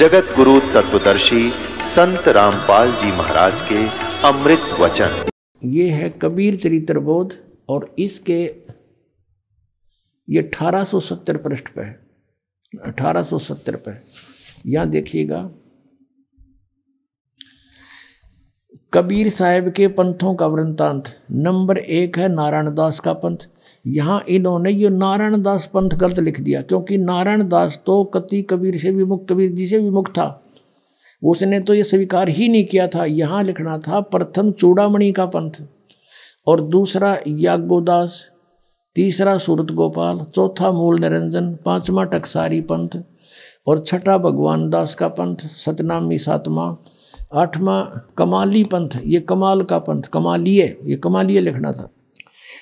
जगत गुरु तत्वदर्शी संत रामपाल जी महाराज के अमृत वचन ये है कबीर चरित्र बोध और इसके ये 1870 पृष्ठ पे है 1870 पे यहाँ देखिएगा कबीर साहब के पंथों का वृंतांत नंबर एक है नारायण दास का पंथ यहाँ इन्होंने ये नारायण दास पंथ गलत लिख दिया क्योंकि नारायण दास तो कति कबीर से विमुख कबीर जी से विमुख था उसने तो ये स्वीकार ही नहीं किया था यहाँ लिखना था प्रथम चूड़ामणि का पंथ और दूसरा याज्ञोदास तीसरा सूरत गोपाल चौथा मूल निरंजन पांचवा टकसारी पंथ और छठा भगवान दास का पंथ सतनामी सातवां आठवां कमाली पंथ ये कमाल का पंथ कमालिए ये कमालिए लिखना था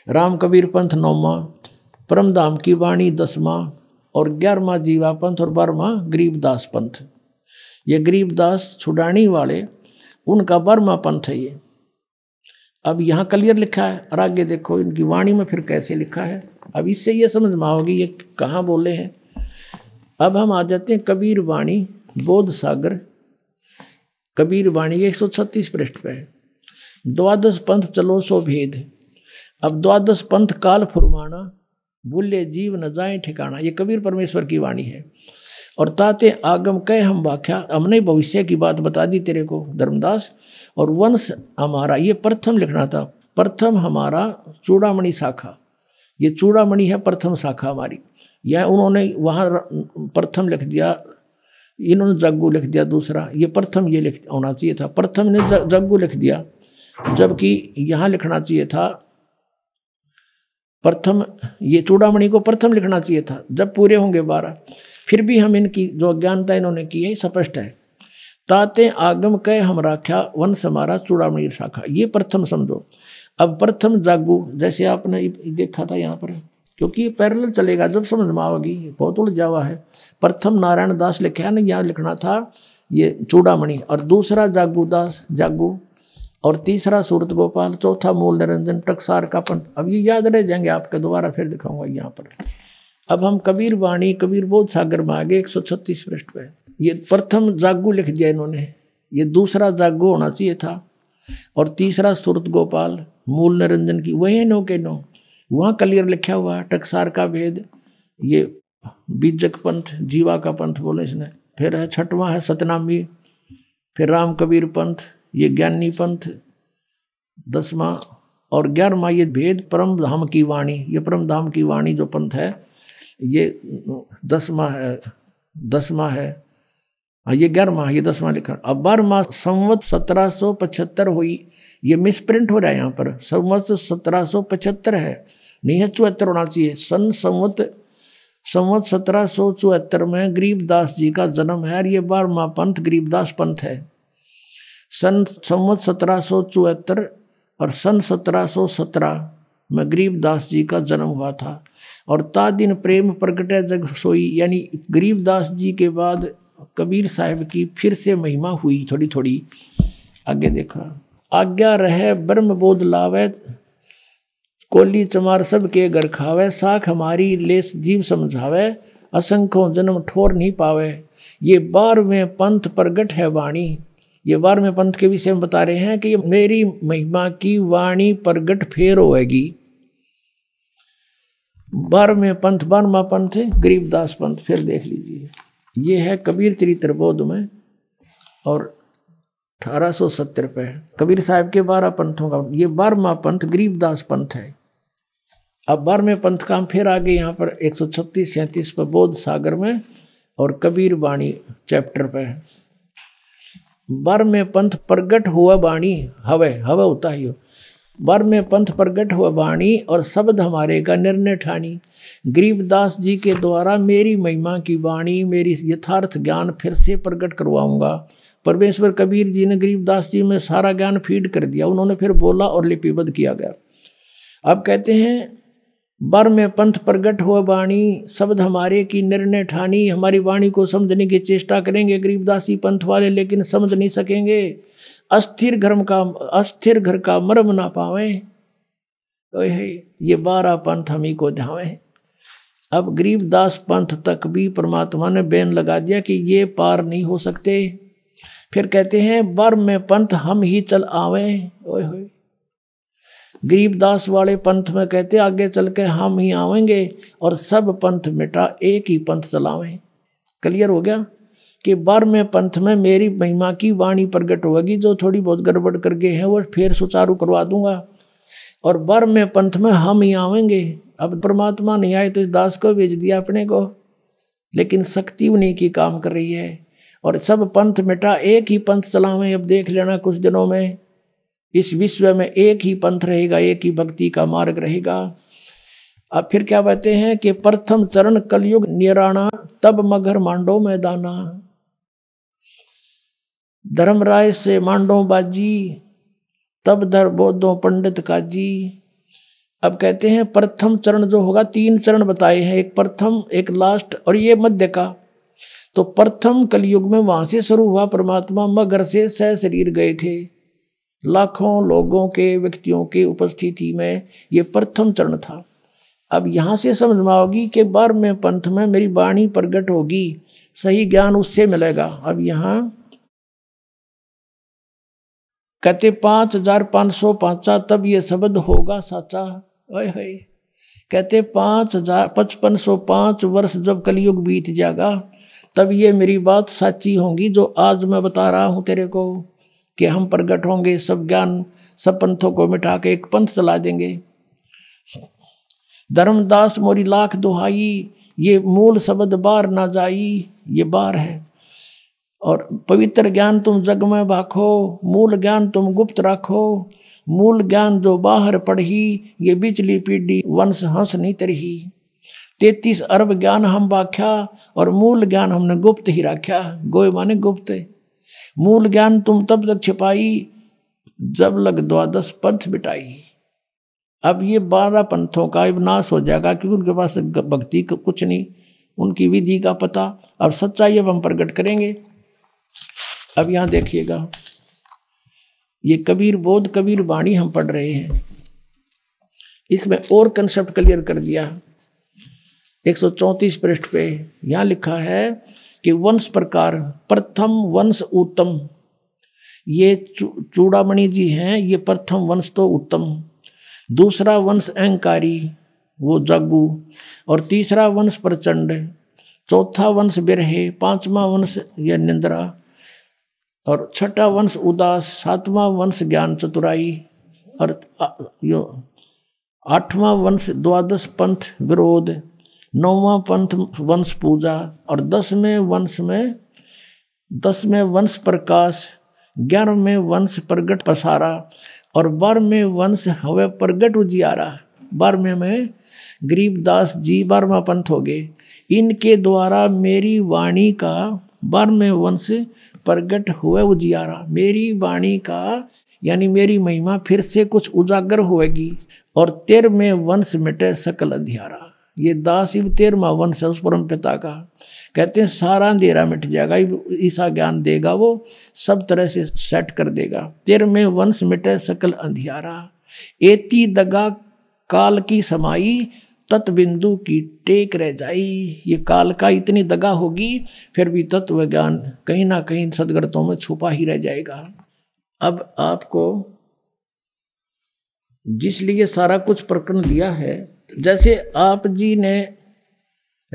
राम कबीर पंथ नौमा परमधाम की वाणी दसवा और ग्यारहवा जीवा पंथ और बारहवा गरीबदास पंथ ये गरीबदास छुड़ानी वाले उनका बारहवा पंथ है ये अब यहाँ क्लियर लिखा है और आगे देखो इनकी वाणी में फिर कैसे लिखा है अब इससे ये समझ में आओगी ये कहाँ बोले हैं अब हम आ जाते हैं कबीर वाणी बोध सागर कबीर वाणी एक सौ छत्तीस पृष्ठ पर है द्वादश पंथ चलो सो भेद अब द्वादश पंथ काल फुरमाना बुल्य जीव न जाए ठिकाना ये कबीर परमेश्वर की वाणी है और ताते आगम कह हम व्याख्या हमने भविष्य की बात बता दी तेरे को धर्मदास और वंश हमारा ये प्रथम लिखना था प्रथम हमारा चूड़ामणि शाखा ये चूड़ामणि है प्रथम शाखा हमारी यह उन्होंने वहाँ प्रथम लिख दिया इन्होंने जग्गू लिख दिया दूसरा ये प्रथम ये लिख होना चाहिए था प्रथम ने जग्गू लिख दिया जबकि यहाँ लिखना चाहिए था प्रथम ये चूड़ामणि को प्रथम लिखना चाहिए था जब पूरे होंगे बारह फिर भी हम इनकी जो अज्ञानता इन्होंने की है स्पष्ट है ताते आगम कह हम राख्या वन समारा चूड़ामणि शाखा ये प्रथम समझो अब प्रथम जागू जैसे आपने देखा था यहाँ पर क्योंकि ये पैरल चलेगा जब समझ में आओगी बहुत उड़ जावा है प्रथम नारायण दास लिखा ना यहाँ लिखना था ये चूड़ामणि और दूसरा जागू दास जागू और तीसरा सूरत गोपाल चौथा मूल निरंजन टकसार का पंथ अब ये याद रह जाएंगे आपके दोबारा फिर दिखाऊंगा यहाँ पर अब हम कबीर वाणी कबीर बोध सागर में आगे एक सौ छत्तीस पृष्ठ पे ये प्रथम जागू लिख दिया इन्होंने ये दूसरा जागू होना चाहिए था और तीसरा सूरत गोपाल मूल निरंजन की वही नो के नो वहाँ क्लियर लिखा हुआ टकसार का भेद ये बीजक पंथ जीवा का पंथ बोले इसने फिर है छठवा है सतनामी फिर राम कबीर पंथ ये ज्ञानी पंथ दसवा और ग्यारहवा ये भेद परम धाम की वाणी ये परम धाम की वाणी जो पंथ है ये दसवा है दसवा है हाँ, ये ग्यारहवा ये दसवा लिखा अब बारहवा संवत सत्रह सौ पचहत्तर हुई ये मिस प्रिंट हो रहा है यहाँ पर संवत सत्रह सौ पचहत्तर है नहीं है चौहत्तर होना चाहिए सन संवत संवत सत्रह सौ चौहत्तर में गरीबदास जी का जन्म है और ये बारहवा पंथ गरीबदास पंथ है सन संवत सत्रह और सन सत्रह में गरीबदास जी का जन्म हुआ था और ता दिन प्रेम प्रगटे जग सोई यानी गरीबदास जी के बाद कबीर साहब की फिर से महिमा हुई थोड़ी थोड़ी आगे देखा आज्ञा रहे ब्रह्म बोध लावे कोली चमार सब के घर खावे साख हमारी लेस जीव समझावे असंख्यों जन्म ठोर नहीं पावे ये बार में पंथ प्रगट है वाणी ये बारहवें पंथ के विषय में बता रहे हैं कि मेरी महिमा की वाणी प्रगट फेर होएगी बारहवें पंथ बारहवा पंथ गरीबदास पंथ फिर देख लीजिए ये है कबीर चरित्र बोध में और अठारह सौ सत्तर पे कबीर साहब के बारह पंथों का ये बारहवा पंथ गरीबदास पंथ है अब बारहवें पंथ का हम फिर आगे यहाँ पर एक सौ छत्तीस सैंतीस पर बोध सागर में और कबीर वाणी चैप्टर पे है बर में पंथ प्रगट हुआ बाणी हवे हवे होता ही हो बर में पंथ प्रगट हुआ बाणी और शब्द हमारे का निर्णय ठानी गरीबदास जी के द्वारा मेरी महिमा की वाणी मेरी यथार्थ ज्ञान फिर से प्रकट करवाऊंगा परमेश्वर कबीर जी ने गरीबदास जी में सारा ज्ञान फीड कर दिया उन्होंने फिर बोला और लिपिबद्ध किया गया अब कहते हैं बर में पंथ प्रगट हुआ वाणी शब्द हमारे की निर्णय ठानी हमारी वाणी को समझने की चेष्टा करेंगे गरीबदासी पंथ वाले लेकिन समझ नहीं सकेंगे अस्थिर घर का अस्थिर घर का मरम ना पावे तो ये बारह पंथ हम ही को ध्यावे अब गरीबदास पंथ तक भी परमात्मा ने बैन लगा दिया कि ये पार नहीं हो सकते फिर कहते हैं बर में पंथ हम ही चल आवे ओए होए गरीबदास वाले पंथ में कहते आगे चल के हम ही आवेंगे और सब पंथ मिटा एक ही पंथ चलावें क्लियर हो गया कि बारहवें पंथ में मेरी महिमा की वाणी प्रकट होगी जो थोड़ी बहुत गड़बड़ कर गए हैं वो फिर सुचारू करवा दूंगा और बारहवें पंथ में हम ही आवेंगे अब परमात्मा नहीं आए तो इस दास को भेज दिया अपने को लेकिन शक्ति उन्हीं की काम कर रही है और सब पंथ मिटा एक ही पंथ चलावें अब देख लेना कुछ दिनों में इस विश्व में एक ही पंथ रहेगा एक ही भक्ति का मार्ग रहेगा अब फिर क्या कहते हैं कि प्रथम चरण कलयुग निराणा तब मगर मांडो में दाना धर्मराय से मांडो बाजी तब धर बोधो पंडित काजी अब कहते हैं प्रथम चरण जो होगा तीन चरण बताए हैं एक प्रथम एक लास्ट और ये मध्य का तो प्रथम कलयुग में वहां से शुरू हुआ परमात्मा मगर से सह शरीर गए थे लाखों लोगों के व्यक्तियों के उपस्थिति में ये प्रथम चरण था अब यहाँ से समझ में आओगी कि में पंथ में मेरी वाणी प्रगट होगी सही ज्ञान उससे मिलेगा अब यहाँ कहते पाँच हजार पाँच सौ पाँचा तब ये शब्द होगा साचा ओए होए कहते पाँच हजार पचपन सौ पाँच वर्ष जब कलयुग बीत जाएगा तब ये मेरी बात साची होगी जो आज मैं बता रहा हूँ तेरे को कि हम प्रगट होंगे सब ज्ञान सब पंथों को मिटा के एक पंथ चला देंगे धर्मदास मोरी लाख दुहाई ये मूल शब्द बार ना जाई ये बार है और पवित्र ज्ञान तुम जग में भाखो मूल ज्ञान तुम गुप्त रखो मूल ज्ञान जो बाहर पढ़ी ये बिचली पीढ़ी वंश हंस नहीं तरही तैतीस अरब ज्ञान हम बाख्या और मूल ज्ञान हमने गुप्त ही रखा गोय माने गुप्त है मूल ज्ञान तुम तब तक छिपाई जब लग द्वादश पंथ बिटाई अब ये बारह पंथों का नाश हो जाएगा क्योंकि उनके पास भक्ति कुछ नहीं उनकी विधि का पता अब सच्चाई अब हम प्रकट करेंगे अब यहाँ देखिएगा ये कबीर बोध कबीर वाणी हम पढ़ रहे हैं इसमें और कंसेप्ट क्लियर कर दिया एक सौ चौंतीस पृष्ठ पे यहाँ लिखा है कि वंश प्रकार प्रथम वंश उत्तम ये चूड़ामणि जी हैं ये प्रथम वंश तो उत्तम दूसरा वंश अहंकारी वो जगु और तीसरा वंश प्रचंड चौथा वंश बिरहे पांचवा वंश या निंद्रा और छठा वंश उदास सातवां वंश ज्ञान चतुराई और यो आठवां वंश द्वादश पंथ विरोध नौवा पंथ वंश पूजा और दसवें वंश में दसवें वंश प्रकाश ग्यारहवें वंश प्रगट पसारा और बारहवें वंश हवे प्रगट उजियारा बारहवें में गरीबदास जी बारहवा पंथ हो गए इनके द्वारा मेरी वाणी का बारहवें वंश प्रगट हुए उजियारा मेरी वाणी का यानी मेरी महिमा फिर से कुछ उजागर होएगी और तेरहवें वंश मिटे सकल अधियारा ये दास इव तेरवा वंश है उस परम पिता का कहते हैं सारा अंधेरा मिट जाएगा ईसा ज्ञान देगा वो सब तरह से सेट कर देगा तेरवे वंश मिटे सकल अंधियारा एती दगा काल की समाई तत्बिंदु की टेक रह जाई ये काल का इतनी दगा होगी फिर भी तत्व ज्ञान कहीं ना कहीं सदगर्तों में छुपा ही रह जाएगा अब आपको जिसलिए सारा कुछ प्रकरण दिया है जैसे आप जी ने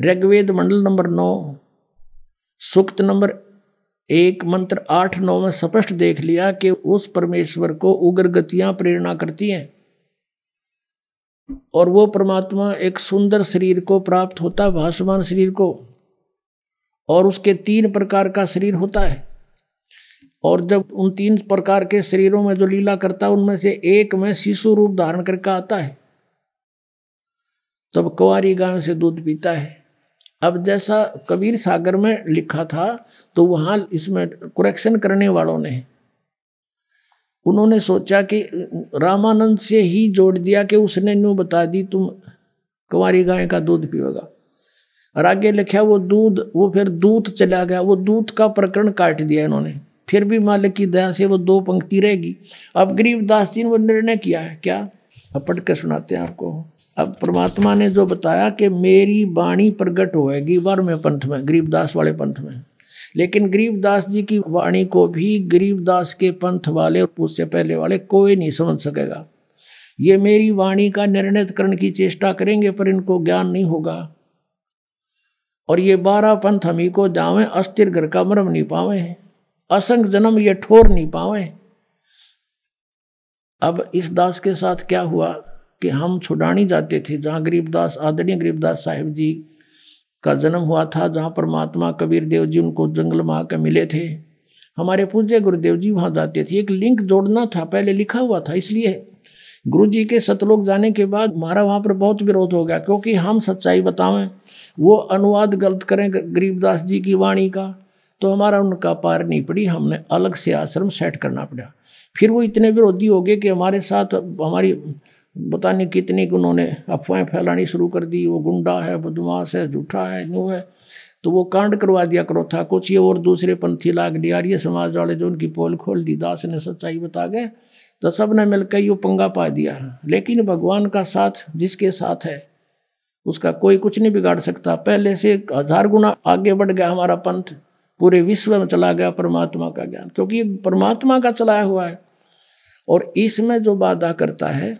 ऋग्वेद मंडल नंबर नौ सुक्त नंबर एक मंत्र आठ नौ में स्पष्ट देख लिया कि उस परमेश्वर को उग्र गतियां प्रेरणा करती हैं और वो परमात्मा एक सुंदर शरीर को प्राप्त होता है भाषमान शरीर को और उसके तीन प्रकार का शरीर होता है और जब उन तीन प्रकार के शरीरों में जो लीला करता है उनमें से एक में शिशु रूप धारण करके आता है तब कुंवारी गायों से दूध पीता है अब जैसा कबीर सागर में लिखा था तो वहाँ इसमें कुरेक्शन करने वालों ने उन्होंने सोचा कि रामानंद से ही जोड़ दिया कि उसने न्यू बता दी तुम कुंवारी गाय का दूध पियोगा और आगे लिखा वो दूध वो फिर दूध चला गया वो दूध का प्रकरण काट दिया इन्होंने फिर भी मालिक की दया से वो दो पंक्ति रहेगी अब गरीबदास जी ने वो निर्णय किया है क्या अब पढ़ के सुनाते हैं आपको अब परमात्मा ने जो बताया कि मेरी बाणी प्रगट होएगी बारहवें पंथ में गरीबदास वाले पंथ में लेकिन गरीबदास जी की वाणी को भी गरीबदास के पंथ वाले और उससे पहले वाले कोई नहीं समझ सकेगा ये मेरी वाणी का निर्णय करने की चेष्टा करेंगे पर इनको ज्ञान नहीं होगा और ये बारह पंथ हम ही को जावे अस्थिर घर का मरम नहीं पावे असंग जन्म ये ठोर नहीं पावे अब इस दास के साथ क्या हुआ कि हम छुडानी जाते थे जहाँ गरीबदास आदरणीय गरीबदास साहेब जी का जन्म हुआ था जहाँ परमात्मा कबीर देव जी उनको जंगल में आकर मिले थे हमारे पूज्य गुरुदेव जी वहाँ जाते थे एक लिंक जोड़ना था पहले लिखा हुआ था इसलिए गुरु जी के सतलोक जाने के बाद हमारा वहाँ पर बहुत विरोध हो गया क्योंकि हम सच्चाई बताएं वो अनुवाद गलत करें गरीबदास जी की वाणी का तो हमारा उनका पार नहीं पड़ी हमने अलग से आश्रम सेट करना पड़ा फिर वो इतने विरोधी हो गए कि हमारे साथ हमारी पता नहीं कितनी उन्होंने अफवाहें फैलानी शुरू कर दी वो गुंडा है बदमाश है झूठा है यूँ है तो वो कांड करवा दिया करो था कुछ ये और दूसरे पंथी लाग डियारिय समाज वाले जो उनकी पोल खोल दी दास ने सच्चाई बता गए तो सब ने मिलकर यू पंगा पा दिया लेकिन भगवान का साथ जिसके साथ है उसका कोई कुछ नहीं बिगाड़ सकता पहले से हजार गुना आगे बढ़ गया हमारा पंथ पूरे विश्व में चला गया परमात्मा का ज्ञान क्योंकि परमात्मा का चलाया हुआ है और इसमें जो बाधा करता है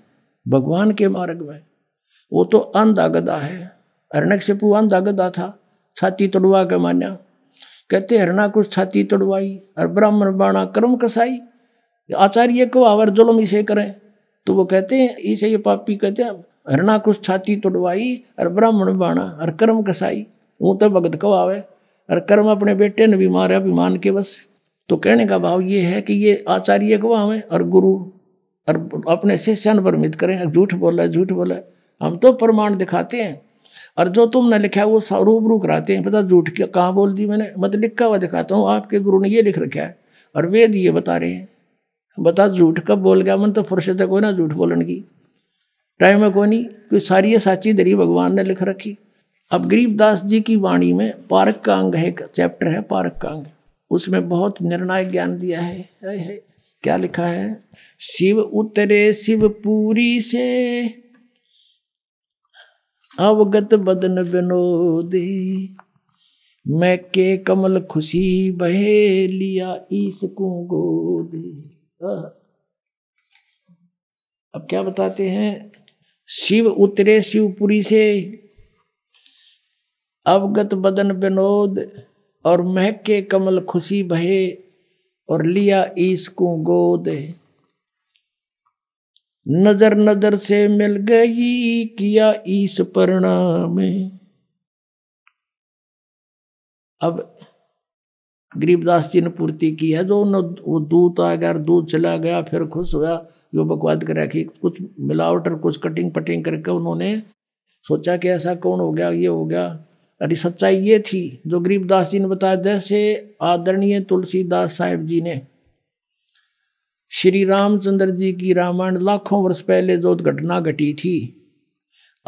भगवान के मार्ग में वो तो अंधागदा है से पू अंधागदा था छाती तोड़वा के मान्या कहते हरणा कुछ छाती तोड़वाई और ब्राह्मण बाणा कर्म कसाई आचार्य को आवर जुलम इसे करें तो वो कहते हैं इसे ये पापी कहते हैं हरणा कुछ छाती तोड़वाई और ब्राह्मण बाणा और कर्म कसाई वो तो भगत को आवे और कर्म अपने बेटे ने भी मारे अभिमान के बस तो कहने का भाव ये है कि ये आचार्य को आवे और गुरु और अपने शिष्यन मित करें झूठ बोला झूठ बोला हम तो प्रमाण दिखाते हैं और जो तुमने लिखा है वो रूप कराते हैं पता झूठ क्या कहाँ बोल दी मैंने मत लिखा हुआ दिखाता हूँ आपके गुरु ने ये लिख रखा है और वेद ये बता रहे हैं बता झूठ कब बोल गया मन तो फुर्सत है कोई ना झूठ बोलने की टाइम है कोई नहीं क्योंकि सारी ये साची दरी भगवान ने लिख रखी अब गरीबदास जी की वाणी में पारक का अंग है एक चैप्टर है पारक का अंग उसमें बहुत निर्णायक ज्ञान दिया है, है, है। क्या लिखा है शिव उतरे शिवपुरी से अवगत बदन बनोदी मैं के कमल खुशी बहे लिया ईसकू गोदी अब क्या बताते हैं शिव उतरे शिवपुरी से अवगत बदन विनोद और महके कमल खुशी बहे और लिया इसको गोद नजर नजर से मिल गई किया ईस परिणाम अब गरीबदास जी ने पूर्ति की है जो तो वो दूध आ गया दूध चला गया फिर खुश हुआ जो बकवाद कर रखी कुछ मिलावट और कुछ कटिंग पटिंग करके उन्होंने सोचा कि ऐसा कौन हो गया ये हो गया अरे सच्चाई ये थी जो गरीबदास जी ने बताया जैसे आदरणीय तुलसीदास साहेब जी ने श्री रामचंद्र जी की रामायण लाखों वर्ष पहले जो घटना घटी थी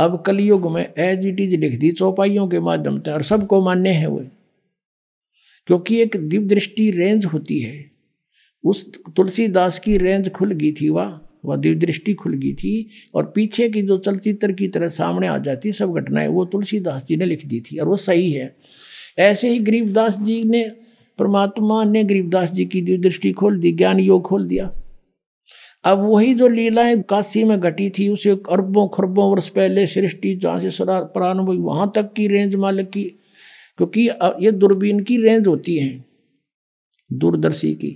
अब कलयुग में एज इट इज लिख दी चौपाइयों के माध्यम से और सबको मान्य है वो क्योंकि एक दिव्य दृष्टि रेंज होती है उस तुलसीदास की रेंज खुल गई थी वाह वह दिव्य दृष्टि खुल गई थी और पीछे की जो चलचित्र की तरह सामने आ जाती सब घटनाएं वो तुलसीदास जी ने लिख दी थी और वो सही है ऐसे ही गरीबदास जी ने परमात्मा ने गरीबदास जी की दिव्य दृष्टि खोल दी ज्ञान योग खोल दिया अब वही जो लीलाएं काशी में घटी थी उसे अरबों खरबों वर्ष पहले सृष्टि जहाँ से प्रारंभ हुई वहाँ तक की रेंज मालिक की क्योंकि ये दूरबीन की रेंज होती है दूरदर्शी की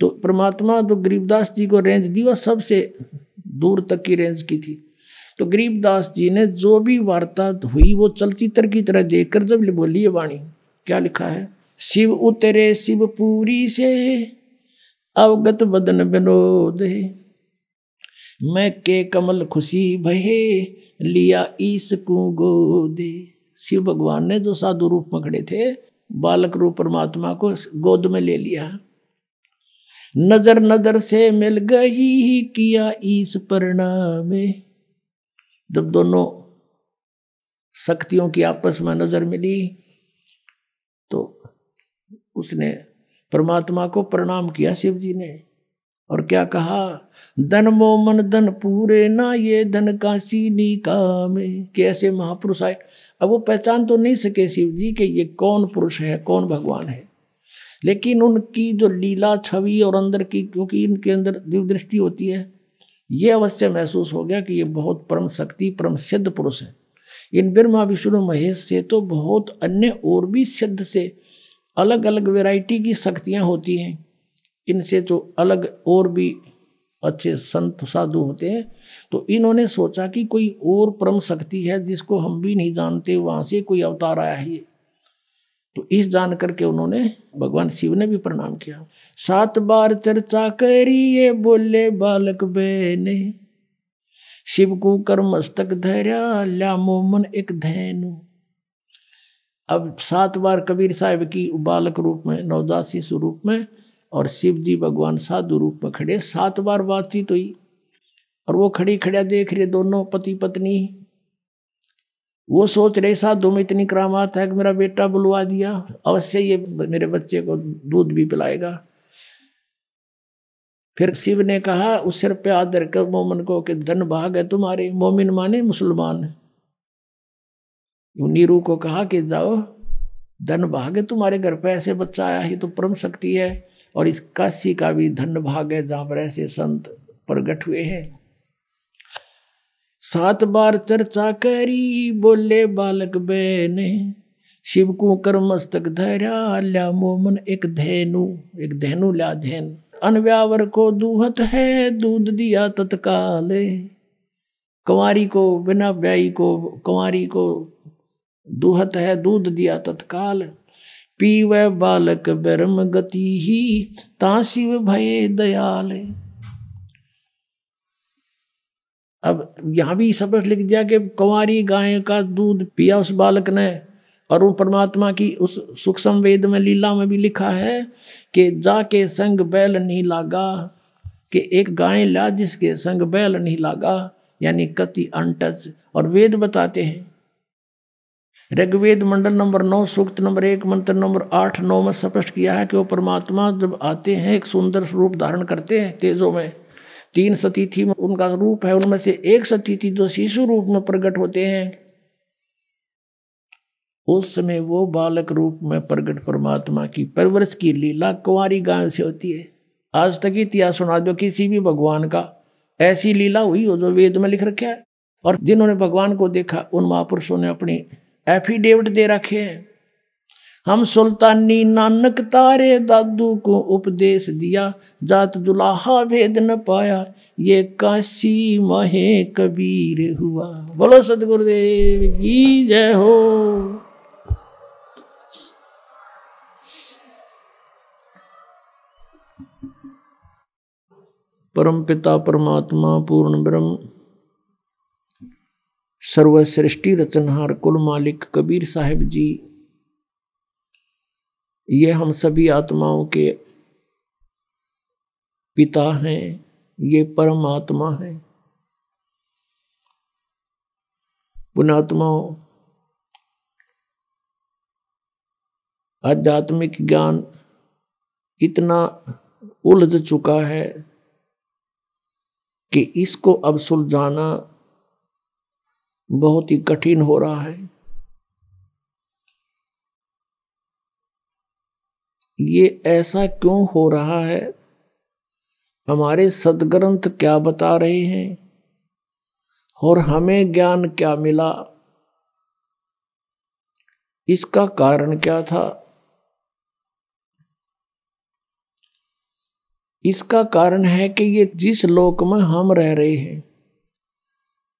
तो परमात्मा तो गरीबदास जी को रेंज दी और सबसे दूर तक की रेंज की थी तो गरीबदास जी ने जो भी वार्ता हुई वो चलचित्र की तरह देखकर जब बोली ये वाणी क्या लिखा है शिव उतरे शिव पूरी से अवगत बदन विनोद मैं के कमल खुशी भये लिया ईस को गोदे शिव भगवान ने जो साधु रूप पकड़े थे बालक रूप परमात्मा को गोद में ले लिया नजर नजर से मिल गई ही किया इस परिणामे जब दोनों शक्तियों की आपस में नजर मिली तो उसने परमात्मा को प्रणाम किया शिव जी ने और क्या कहा धन मोमन धन पूरे ना ये धन का सीनी काम कैसे महापुरुष आए अब वो पहचान तो नहीं सके शिव जी के ये कौन पुरुष है कौन भगवान है लेकिन उनकी जो लीला छवि और अंदर की क्योंकि इनके अंदर दिव्य दृष्टि होती है ये अवश्य महसूस हो गया कि ये बहुत परम शक्ति परम सिद्ध पुरुष है इन ब्रह्मा विष्णु महेश से तो बहुत अन्य और भी सिद्ध से अलग अलग वैरायटी की शक्तियाँ होती हैं इनसे तो अलग और भी अच्छे संत साधु होते हैं तो इन्होंने सोचा कि कोई और परम शक्ति है जिसको हम भी नहीं जानते वहाँ से कोई अवतार आया है तो इस जान करके उन्होंने भगवान शिव ने भी प्रणाम किया सात बार चर्चा करिए बोले बालक बहने शिव को कर मस्तक धैर्या ल्या मोमन एक धैनु अब सात बार कबीर साहब की बालक रूप में नवजात शिशु रूप में और शिव जी भगवान साधु रूप में खड़े सात बार बातचीत हुई और वो खड़ी खड़ा देख रहे दोनों पति पत्नी वो सोच रहे साहब में इतनी करामात है कि मेरा बेटा बुलवा दिया अवश्य ये मेरे बच्चे को दूध भी पिलाएगा फिर शिव ने कहा उस सिर पे आदर कर मोमिन को कि धन भाग है तुम्हारे मोमिन माने मुसलमान नीरू को कहा कि जाओ धन भाग है तुम्हारे घर पे ऐसे बच्चा आया ही तो परम शक्ति है और इस काशी का भी धन भाग है जहाँ पर ऐसे संत प्रगट हुए हैं सात बार चर्चा करी बोले बालक बहने शिव को कर मस्तक धैर्या ल्या मोमन एक धैनु एक धैनु ल्या धैन अनव्यावर को दूहत है दूध दिया तत्काल कुंवारी को बिना ब्याई को कंवारी को दूहत है दूध दिया तत्काल पी वह बालक ब्रह्म गति ही ता शिव भय दयाल अब यहाँ भी शब्द लिख दिया कि कुंवारी गाय का दूध पिया उस बालक ने और वो परमात्मा की उस सुख संवेद में लीला में भी लिखा है कि जाके संग बैल नहीं लागा कि एक गाय ला जिसके संग बैल नहीं लागा यानी कति अनटच और वेद बताते हैं ऋग्वेद मंडल नंबर नौ सूक्त नंबर एक मंत्र नंबर आठ नौ में स्पष्ट किया है कि वो परमात्मा जब आते हैं एक सुंदर स्वरूप धारण करते हैं तेजों में तीन सतीथि में उनका रूप है उनमें से एक सतीथि जो शिशु रूप में प्रकट होते हैं उस समय वो बालक रूप में प्रकट परमात्मा की परवरश की लीला कुंवारी गांव से होती है आज तक इतिहास सुना दो किसी भी भगवान का ऐसी लीला हुई हो जो वेद में लिख रखा है और जिन्होंने भगवान को देखा उन महापुरुषों ने अपनी एफिडेविट दे रखे हैं हम सुल्तानी नानक तारे दादू को उपदेश दिया जात दुलाहा भेद न पाया ये काशी महे कबीर हुआ बोलो सतगुरुदेव की जय हो परम पिता परमात्मा पूर्ण ब्रह्म सर्वश्रेष्ठी रचनहार कुल मालिक कबीर साहेब जी ये हम सभी आत्माओं के पिता हैं ये परमात्मा है पुणात्माओं आध्यात्मिक ज्ञान इतना उलझ चुका है कि इसको अब सुलझाना बहुत ही कठिन हो रहा है ये ऐसा क्यों हो रहा है हमारे सदग्रंथ क्या बता रहे हैं और हमें ज्ञान क्या मिला इसका कारण क्या था इसका कारण है कि ये जिस लोक में हम रह रहे हैं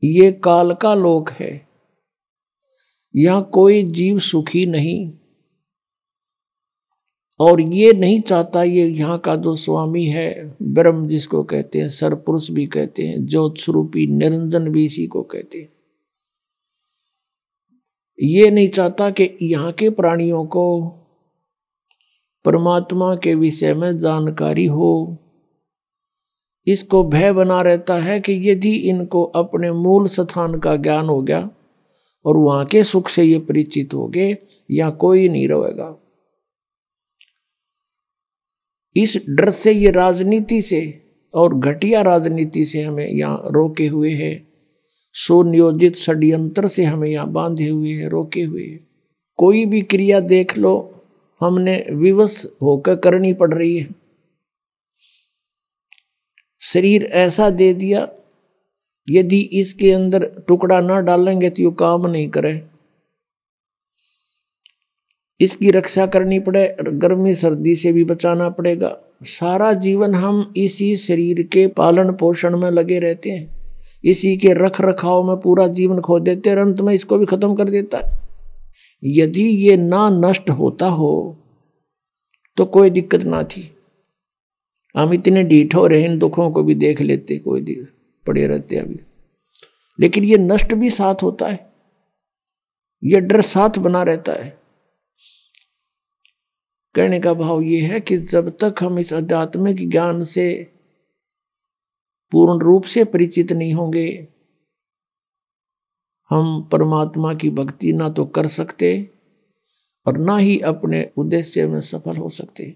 ये काल का लोक है यहां कोई जीव सुखी नहीं और ये नहीं चाहता ये यहाँ का जो स्वामी है ब्रह्म जिसको कहते हैं सरपुरुष भी कहते हैं ज्योत स्वरूपी निरंजन भी इसी को कहते हैं ये नहीं चाहता कि यहाँ के प्राणियों को परमात्मा के विषय में जानकारी हो इसको भय बना रहता है कि यदि इनको अपने मूल स्थान का ज्ञान हो गया और वहाँ के सुख से ये परिचित हो गए या कोई नहीं रहेगा इस डर से ये राजनीति से और घटिया राजनीति से हमें यहाँ रोके हुए है सुनियोजित षड्यंत्र से हमें यहाँ बांधे हुए हैं रोके हुए है कोई भी क्रिया देख लो हमने विवश होकर करनी पड़ रही है शरीर ऐसा दे दिया यदि इसके अंदर टुकड़ा ना डालेंगे तो ये काम नहीं करे इसकी रक्षा करनी पड़े गर्मी सर्दी से भी बचाना पड़ेगा सारा जीवन हम इसी शरीर के पालन पोषण में लगे रहते हैं इसी के रख रखाव में पूरा जीवन खो देते और अंत में इसको भी खत्म कर देता है यदि ये ना नष्ट होता हो तो कोई दिक्कत ना थी हम इतने डीठो रहे इन दुखों को भी देख लेते कोई दिल पड़े रहते अभी लेकिन ये नष्ट भी साथ होता है ये डर साथ बना रहता है कहने का भाव ये है कि जब तक हम इस आध्यात्मिक ज्ञान से पूर्ण रूप से परिचित नहीं होंगे हम परमात्मा की भक्ति ना तो कर सकते और ना ही अपने उद्देश्य में सफल हो सकते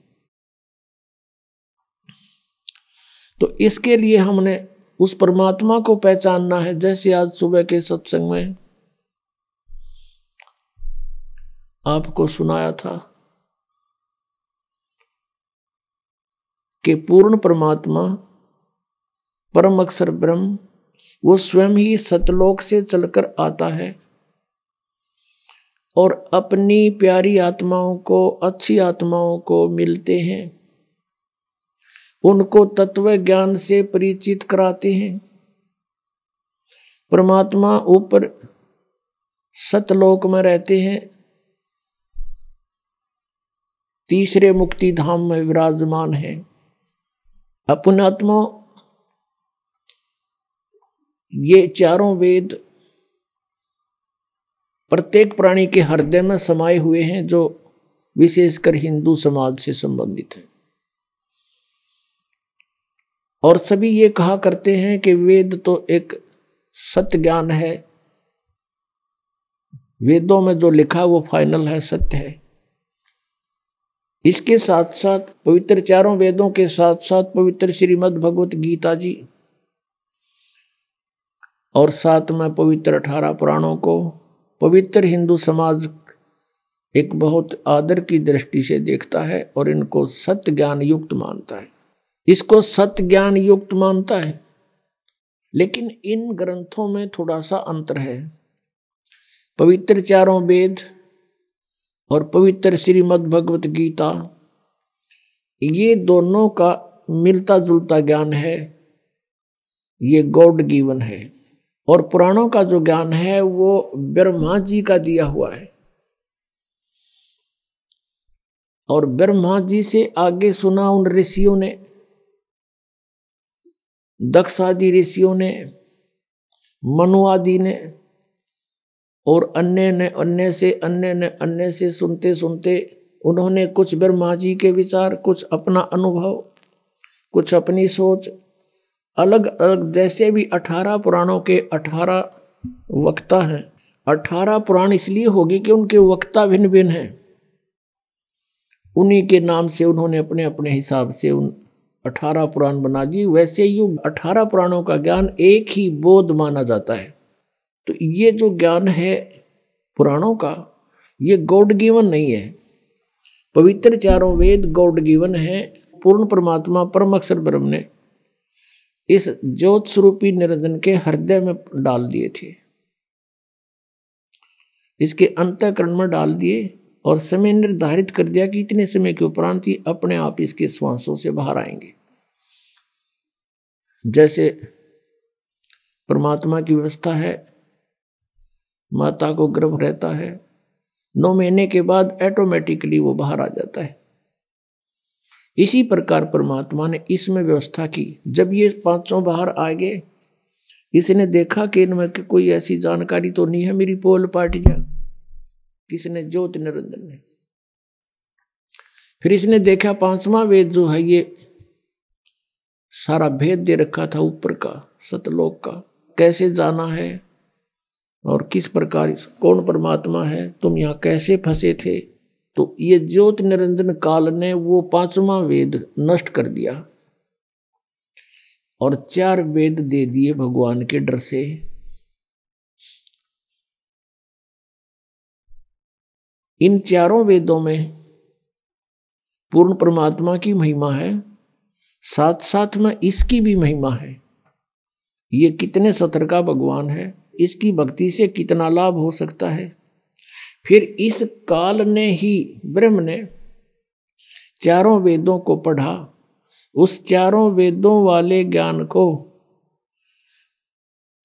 तो इसके लिए हमने उस परमात्मा को पहचानना है जैसे आज सुबह के सत्संग में आपको सुनाया था कि पूर्ण परमात्मा परम अक्षर ब्रह्म वो स्वयं ही सतलोक से चलकर आता है और अपनी प्यारी आत्माओं को अच्छी आत्माओं को मिलते हैं उनको तत्व ज्ञान से परिचित कराते हैं परमात्मा ऊपर सतलोक में रहते हैं तीसरे मुक्ति धाम में विराजमान है अपुनात्मा ये चारों वेद प्रत्येक प्राणी के हृदय में समाये हुए हैं जो विशेषकर हिंदू समाज से संबंधित है और सभी ये कहा करते हैं कि वेद तो एक सत्य ज्ञान है वेदों में जो लिखा वो फाइनल है सत्य है इसके साथ साथ पवित्र चारों वेदों के साथ साथ पवित्र श्रीमद् भगवत गीता जी और साथ में पवित्र अठारह पुराणों को पवित्र हिंदू समाज एक बहुत आदर की दृष्टि से देखता है और इनको सत्य ज्ञान युक्त मानता है इसको सत्य ज्ञान युक्त मानता है लेकिन इन ग्रंथों में थोड़ा सा अंतर है पवित्र चारों वेद और पवित्र श्रीमद् भगवत गीता ये दोनों का मिलता जुलता ज्ञान है ये गॉड गिवन है और पुराणों का जो ज्ञान है वो ब्रह्मा जी का दिया हुआ है और ब्रह्मा जी से आगे सुना उन ऋषियों ने दक्ष आदि ऋषियों ने मनु आदि ने और अन्य ने अन्य से अन्य ने अन्य से सुनते सुनते उन्होंने कुछ ब्रह्मा जी के विचार कुछ अपना अनुभव कुछ अपनी सोच अलग अलग जैसे भी अठारह पुराणों के अठारह वक्ता हैं अठारह पुराण इसलिए होगी कि उनके वक्ता भिन्न भिन्न हैं उन्हीं के नाम से उन्होंने अपने अपने हिसाब से उन अठारह पुराण बना दिए वैसे ही अठारह पुराणों का ज्ञान एक ही बोध माना जाता है तो ये जो ज्ञान है पुराणों का ये गॉड गिवन नहीं है पवित्र चारों वेद गॉड गिवन है पूर्ण परमात्मा परम अक्षर ब्रह्म ने इस ज्योत स्वरूपी निरंजन के हृदय में डाल दिए थे इसके अंतकरण में डाल दिए और समय निर्धारित कर दिया कि इतने समय के उपरांत ही अपने आप इसके श्वासों से बाहर आएंगे जैसे परमात्मा की व्यवस्था है माता को गर्भ रहता है नौ महीने के बाद ऑटोमेटिकली वो बाहर आ जाता है इसी प्रकार परमात्मा ने इसमें व्यवस्था की जब ये पांचों बाहर आ गए इसने देखा कि इनमें कोई ऐसी जानकारी तो नहीं है मेरी पोल पार्टियां किसने ज्योत निरंजन ने फिर इसने देखा पांचवा वेद जो है ये सारा भेद दे रखा था ऊपर का सतलोक का कैसे जाना है और किस प्रकार कौन परमात्मा है तुम यहाँ कैसे फंसे थे तो ये ज्योत निरंजन काल ने वो पांचवा वेद नष्ट कर दिया और चार वेद दे दिए भगवान के डर से इन चारों वेदों में पूर्ण परमात्मा की महिमा है साथ साथ में इसकी भी महिमा है ये कितने सत्र का भगवान है इसकी भक्ति से कितना लाभ हो सकता है फिर इस काल ने ही ब्रह्म ने चारों वेदों को पढ़ा उस चारों वेदों वाले ज्ञान को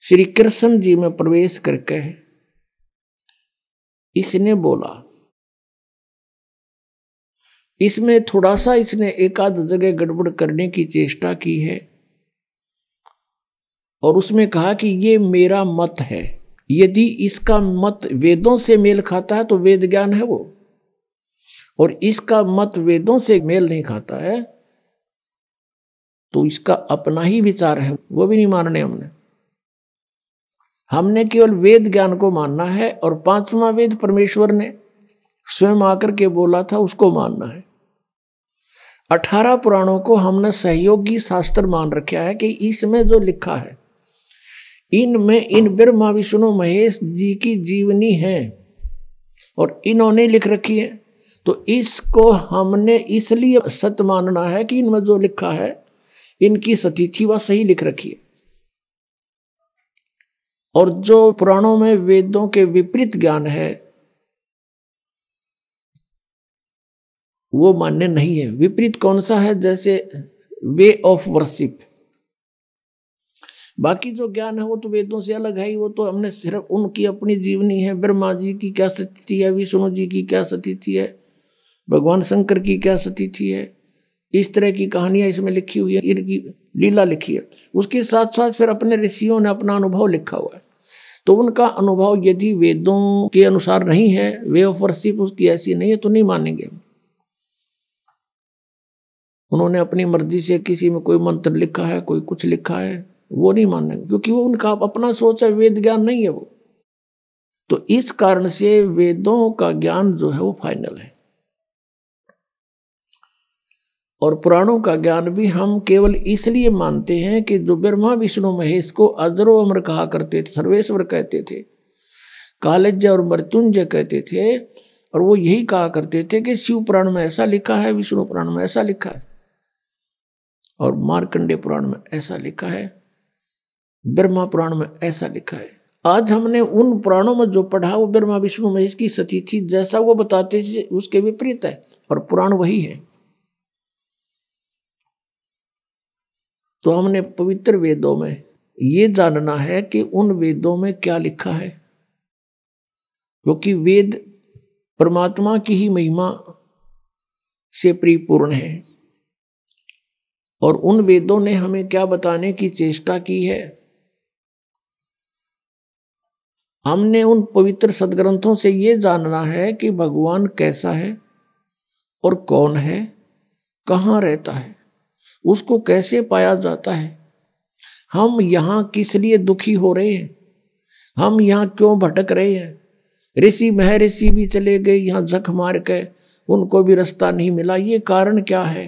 श्री कृष्ण जी में प्रवेश करके इसने बोला इसमें थोड़ा सा इसने एकाध जगह गड़बड़ करने की चेष्टा की है और उसमें कहा कि ये मेरा मत है यदि इसका मत वेदों से मेल खाता है तो वेद ज्ञान है वो और इसका मत वेदों से मेल नहीं खाता है तो इसका अपना ही विचार है वो भी नहीं मानने हमने हमने केवल वेद ज्ञान को मानना है और पांचवा वेद परमेश्वर ने स्वयं आकर के बोला था उसको मानना है अठारह पुराणों को हमने सहयोगी शास्त्र मान रखा है कि इसमें जो लिखा है इनमें इन ब्रह्मा विष्णु महेश जी की जीवनी है और इन्होंने लिख रखी है तो इसको हमने इसलिए सत मानना है कि इनमें जो लिखा है इनकी सती थी वह सही लिख रखी है और जो पुराणों में वेदों के विपरीत ज्ञान है वो मान्य नहीं है विपरीत कौन सा है जैसे वे ऑफ वर्शिप बाकी जो ज्ञान है वो तो वेदों से अलग है ही वो तो हमने सिर्फ उनकी अपनी जीवनी है ब्रह्मा जी की क्या स्थिति है विष्णु जी की क्या स्थिति है भगवान शंकर की क्या स्थिति है इस तरह की कहानियां इसमें लिखी हुई है इनकी लीला लिखी है उसके साथ साथ फिर अपने ऋषियों ने अपना अनुभव लिखा हुआ है तो उनका अनुभव यदि वेदों के अनुसार नहीं है वे ऑफ वर्सिप उसकी ऐसी नहीं है तो नहीं मानेंगे उन्होंने अपनी मर्जी से किसी में कोई मंत्र लिखा है कोई कुछ लिखा है वो नहीं मानेंगे क्योंकि वो उनका अपना सोच है वेद ज्ञान नहीं है वो तो इस कारण से वेदों का ज्ञान जो है वो फाइनल है और पुराणों का ज्ञान भी हम केवल इसलिए मानते हैं कि जो ब्रह्मा विष्णु महेश को अजरो अमर कहा करते थे सर्वेश्वर कहते थे कालज्य और मृत्युंजय कहते थे और वो यही कहा करते थे कि शिव पुराण में ऐसा लिखा है विष्णु पुराण में ऐसा लिखा है और मार्कंडे पुराण में ऐसा लिखा है ब्रह्मा पुराण में ऐसा लिखा है आज हमने उन पुराणों में जो पढ़ा वो ब्रह्मा विष्णु महेश की सती थी जैसा वो बताते थे उसके विपरीत है और पुराण वही है तो हमने पवित्र वेदों में ये जानना है कि उन वेदों में क्या लिखा है क्योंकि वेद परमात्मा की ही महिमा से परिपूर्ण है और उन वेदों ने हमें क्या बताने की चेष्टा की है हमने उन पवित्र सदग्रंथों से ये जानना है कि भगवान कैसा है और कौन है कहाँ रहता है उसको कैसे पाया जाता है हम यहाँ किस लिए दुखी हो रहे हैं हम यहाँ क्यों भटक रहे हैं ऋषि मह ऋषि भी चले गए यहाँ जख मार के उनको भी रास्ता नहीं मिला ये कारण क्या है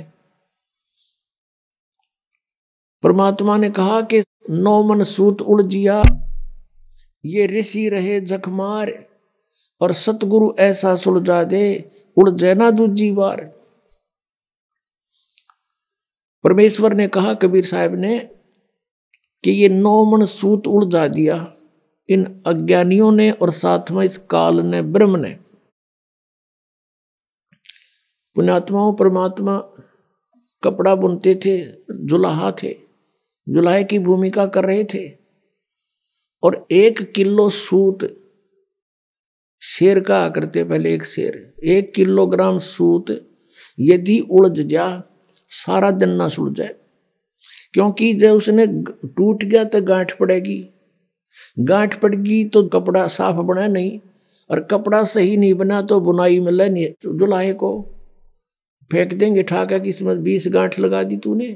परमात्मा ने कहा कि नौमन सूत उड़ जिया ये ऋषि रहे जखमार और सतगुरु ऐसा सुलझा दे उड़ जैना दूजी बार परमेश्वर ने कहा कबीर साहब ने कि ये नौमन सूत उड़ जा दिया इन अज्ञानियों ने और साथ में इस काल ने ब्रह्म ने पुण्यात्माओं परमात्मा कपड़ा बुनते थे जुलाहा थे जुलाहे की भूमिका कर रहे थे और एक किलो सूत शेर का करते पहले एक शेर एक किलोग्राम सूत यदि उलझ जा सारा दिन ना सुलझ जाए क्योंकि जब उसने टूट गया तो गांठ पड़ेगी गांठ पड़गी तो कपड़ा साफ बना नहीं और कपड़ा सही नहीं बना तो बुनाई मिला नहीं तो जुलाहे को फेंक देंगे ठाका कि इसमें बीस गांठ लगा दी तूने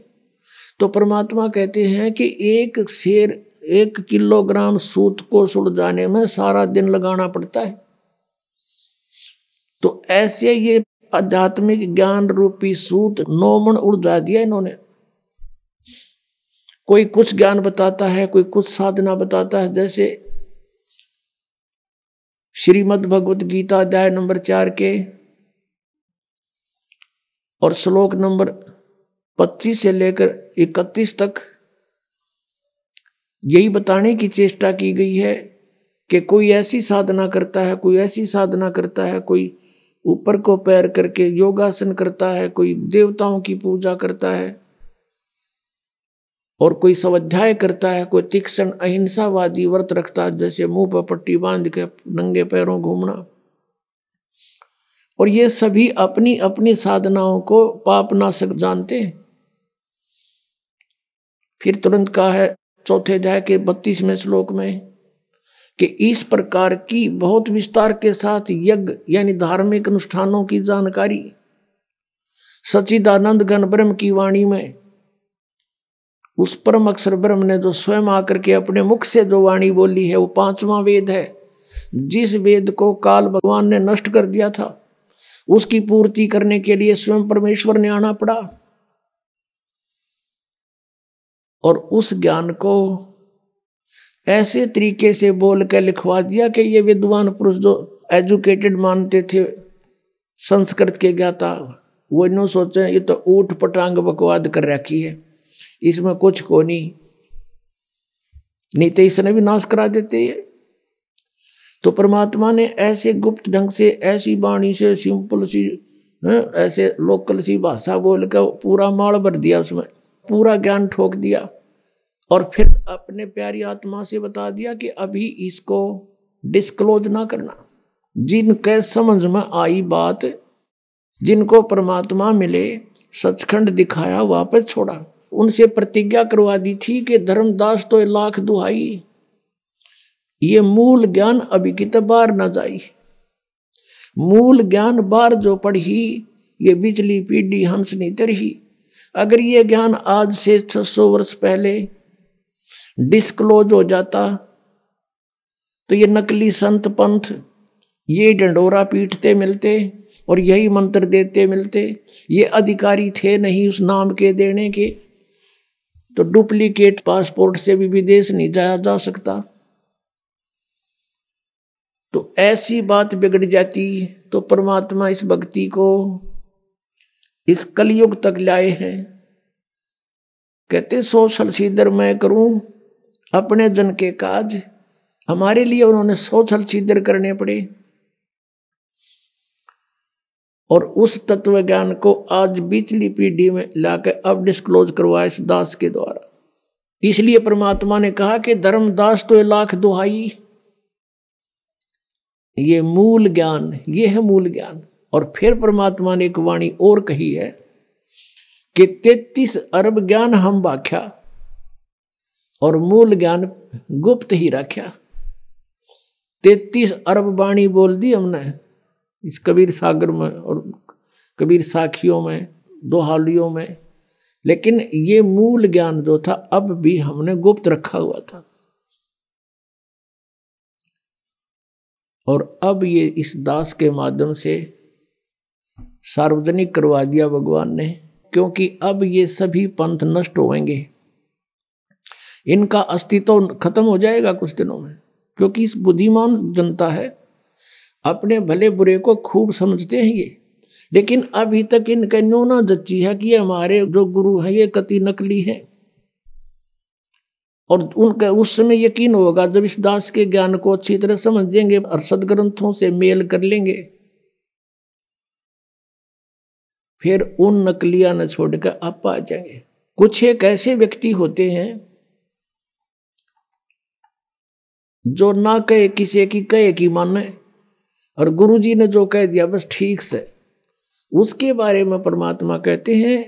तो परमात्मा कहते हैं कि एक शेर एक किलोग्राम सूत को सुलझाने में सारा दिन लगाना पड़ता है तो ऐसे ये आध्यात्मिक ज्ञान रूपी सूत उड़ जा दिया इन्होंने कोई कुछ ज्ञान बताता है कोई कुछ साधना बताता है जैसे श्रीमद भगवत गीता अध्याय नंबर चार के और श्लोक नंबर पच्चीस से लेकर इकतीस तक यही बताने की चेष्टा की गई है कि कोई ऐसी साधना करता है कोई ऐसी साधना करता है कोई ऊपर को पैर करके योगासन करता है कोई देवताओं की पूजा करता है और कोई स्वाध्याय करता है कोई तीक्ष्ण अहिंसावादी व्रत रखता है जैसे मुंह पर पट्टी बांध के नंगे पैरों घूमना और ये सभी अपनी अपनी साधनाओं को पाप नाशक जानते हैं फिर तुरंत कहा है चौथे अध्याय के बत्तीसवें श्लोक में कि इस प्रकार की बहुत विस्तार के साथ यज्ञ यानी धार्मिक अनुष्ठानों की जानकारी सचिदानंद घन ब्रह्म की वाणी में उस परम अक्षर ब्रह्म ने जो स्वयं आकर के अपने मुख से जो वाणी बोली है वो पांचवा वेद है जिस वेद को काल भगवान ने नष्ट कर दिया था उसकी पूर्ति करने के लिए स्वयं परमेश्वर ने आना पड़ा और उस ज्ञान को ऐसे तरीके से बोल के लिखवा दिया कि ये विद्वान पुरुष जो एजुकेटेड मानते थे संस्कृत के ज्ञाता वो इन सोचे ये तो ऊट पटांग बकवाद कर रखी है इसमें कुछ को नहीं नहीं तो इसने भी नाश करा देते है तो परमात्मा ने ऐसे गुप्त ढंग से ऐसी बाणी से सिंपल सी ऐसे लोकल सी भाषा बोल कर पूरा माल भर दिया उसमें पूरा ज्ञान ठोक दिया और फिर अपने प्यारी आत्मा से बता दिया कि अभी इसको डिस्क्लोज ना करना जिनके समझ में आई बात जिनको परमात्मा मिले सचखंड दिखाया वापस छोड़ा उनसे प्रतिज्ञा करवा दी थी कि धर्मदास तो लाख दुहाई ये मूल ज्ञान अभी कित बार ना जाई मूल ज्ञान बार जो पढ़ी ये बिजली पीढ़ी हंस नहीं तरही अगर ये ज्ञान आज से 600 वर्ष पहले डिस्क्लोज हो जाता तो ये नकली संत पंथ ये डंडोरा पीटते मिलते और यही मंत्र देते मिलते ये अधिकारी थे नहीं उस नाम के देने के तो डुप्लीकेट पासपोर्ट से भी विदेश नहीं जाया जा सकता तो ऐसी बात बिगड़ जाती तो परमात्मा इस भक्ति को इस कलयुग तक लाए हैं कहते सो सीधर मैं करूं अपने जन के काज हमारे लिए उन्होंने सौ सीधर करने पड़े और उस तत्व ज्ञान को आज बीचली पीढ़ी में लाकर अब डिस्क्लोज करवाया इस दास के द्वारा इसलिए परमात्मा ने कहा कि धर्मदास तो लाख दुहाई ये मूल ज्ञान ये है मूल ज्ञान और फिर परमात्मा ने एक वाणी और कही है कि तैतीस अरब ज्ञान हम बाख्या और मूल ज्ञान गुप्त ही रख्या तैतीस अरब वाणी बोल दी हमने इस कबीर सागर में और कबीर साखियों में दोहालियों में लेकिन ये मूल ज्ञान जो था अब भी हमने गुप्त रखा हुआ था और अब ये इस दास के माध्यम से सार्वजनिक करवा दिया भगवान ने क्योंकि अब ये सभी पंथ नष्ट होएंगे इनका अस्तित्व खत्म हो जाएगा कुछ दिनों में क्योंकि इस बुद्धिमान जनता है अपने भले बुरे को खूब समझते हैं ये लेकिन अभी तक इनके न्यूना जच्ची है कि हमारे जो गुरु हैं ये कति नकली हैं और उनके उस समय यकीन होगा जब इस दास के ज्ञान को अच्छी तरह समझेंगे और सदग्रंथों से मेल कर लेंगे फिर उन नकलियां न छोड़कर आप आ जाएंगे कुछ एक ऐसे व्यक्ति होते हैं जो ना कहे किसी की कहे की माने और गुरुजी ने जो कह दिया बस ठीक से उसके बारे में परमात्मा कहते हैं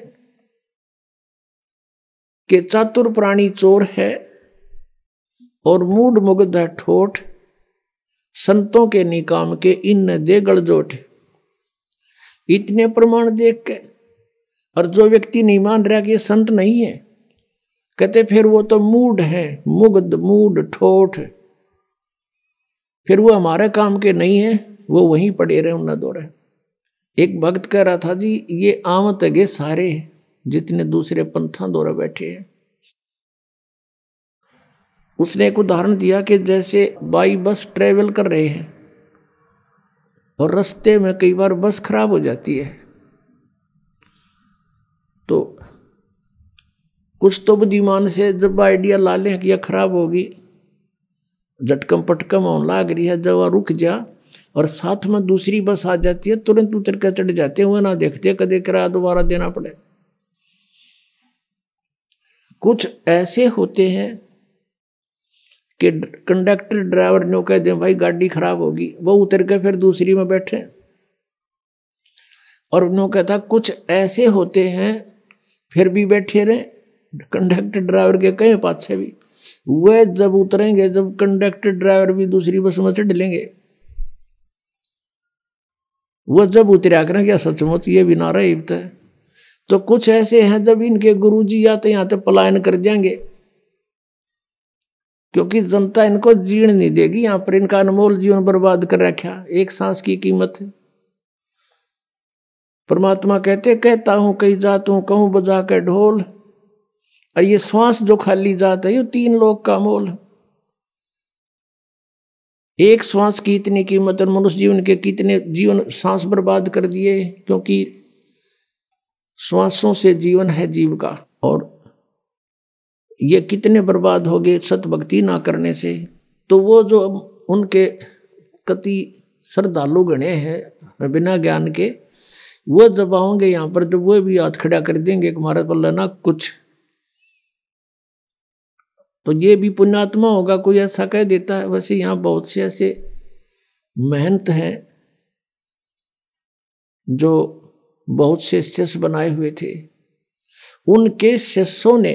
कि चातुर प्राणी चोर है और मूड मुग्ध है ठोठ संतों के निकाम के इन देगड़ जोठ इतने प्रमाण देख के और जो व्यक्ति नहीं मान रहा कि ये संत नहीं है कहते फिर वो तो मूड है मुग्ध मूड ठोठ फिर वो हमारे काम के नहीं है वो वहीं पड़े रहे उन दो रहे एक भक्त कह रहा था जी ये आम तगे सारे जितने दूसरे पंथा दौरा बैठे हैं उसने एक उदाहरण दिया कि जैसे बाई बस ट्रेवल कर रहे हैं और रास्ते में कई बार बस खराब हो जाती है तो कुछ तो बुद्धिमान से जब आइडिया ला लें कि यह खराब होगी झटकम पटकम होने लाग रही है जब रुक जा और साथ में दूसरी बस आ जाती है तुरंत उतर कर चढ़ जाते हुए ना देखते कदे किराया दोबारा देना पड़े कुछ ऐसे होते हैं कि कंडक्टर ड्राइवर ने कह दें भाई गाड़ी खराब होगी वो उतर के फिर दूसरी में बैठे और उन्होंने कहता कुछ ऐसे होते हैं फिर भी बैठे रहे कंडक्टर ड्राइवर के कहे पास से भी वे जब उतरेंगे जब कंडक्टर ड्राइवर भी दूसरी बस में चढ़ लेंगे वह जब उतरे करें क्या सचमुच ये भी नारा तो है तो कुछ ऐसे हैं जब इनके गुरुजी आते यहाँ तो पलायन कर जाएंगे क्योंकि जनता इनको जीण नहीं देगी यहां पर इनका अनमोल जीवन बर्बाद कर रखा एक सांस की कीमत है परमात्मा कहते कहता हूं कही जात हूं कहूं बजा के ढोल और ये श्वास जो खाली जात है ये तीन लोग का मोल एक श्वास की इतनी कीमत और मनुष्य जीवन के कितने जीवन सांस बर्बाद कर दिए क्योंकि श्वासों से जीवन है जीव का और ये कितने बर्बाद हो गए सत भक्ति ना करने से तो वो जो उनके कति श्रद्धालु गणे हैं बिना ज्ञान के वो जब आओगे यहाँ पर जब तो वो भी हाथ खड़ा कर देंगे महाराज पल्ला ना कुछ तो ये भी पुण्यात्मा होगा कोई ऐसा कह देता है वैसे यहाँ बहुत से ऐसे महंत हैं जो बहुत से शिष्य बनाए हुए थे उनके शिष्यों ने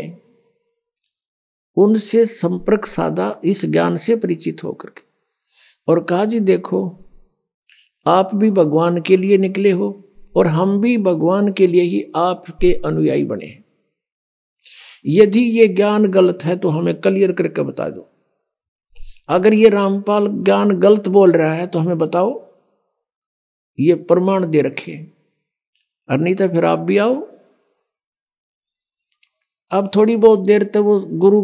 उनसे संपर्क साधा इस ज्ञान से परिचित होकर के और कहा जी देखो आप भी भगवान के लिए निकले हो और हम भी भगवान के लिए ही आपके अनुयायी बने हैं यदि ये ज्ञान गलत है तो हमें क्लियर करके बता दो अगर ये रामपाल ज्ञान गलत बोल रहा है तो हमें बताओ ये प्रमाण दे रखे नहीं तो फिर आप भी आओ अब थोड़ी बहुत देर तक वो गुरु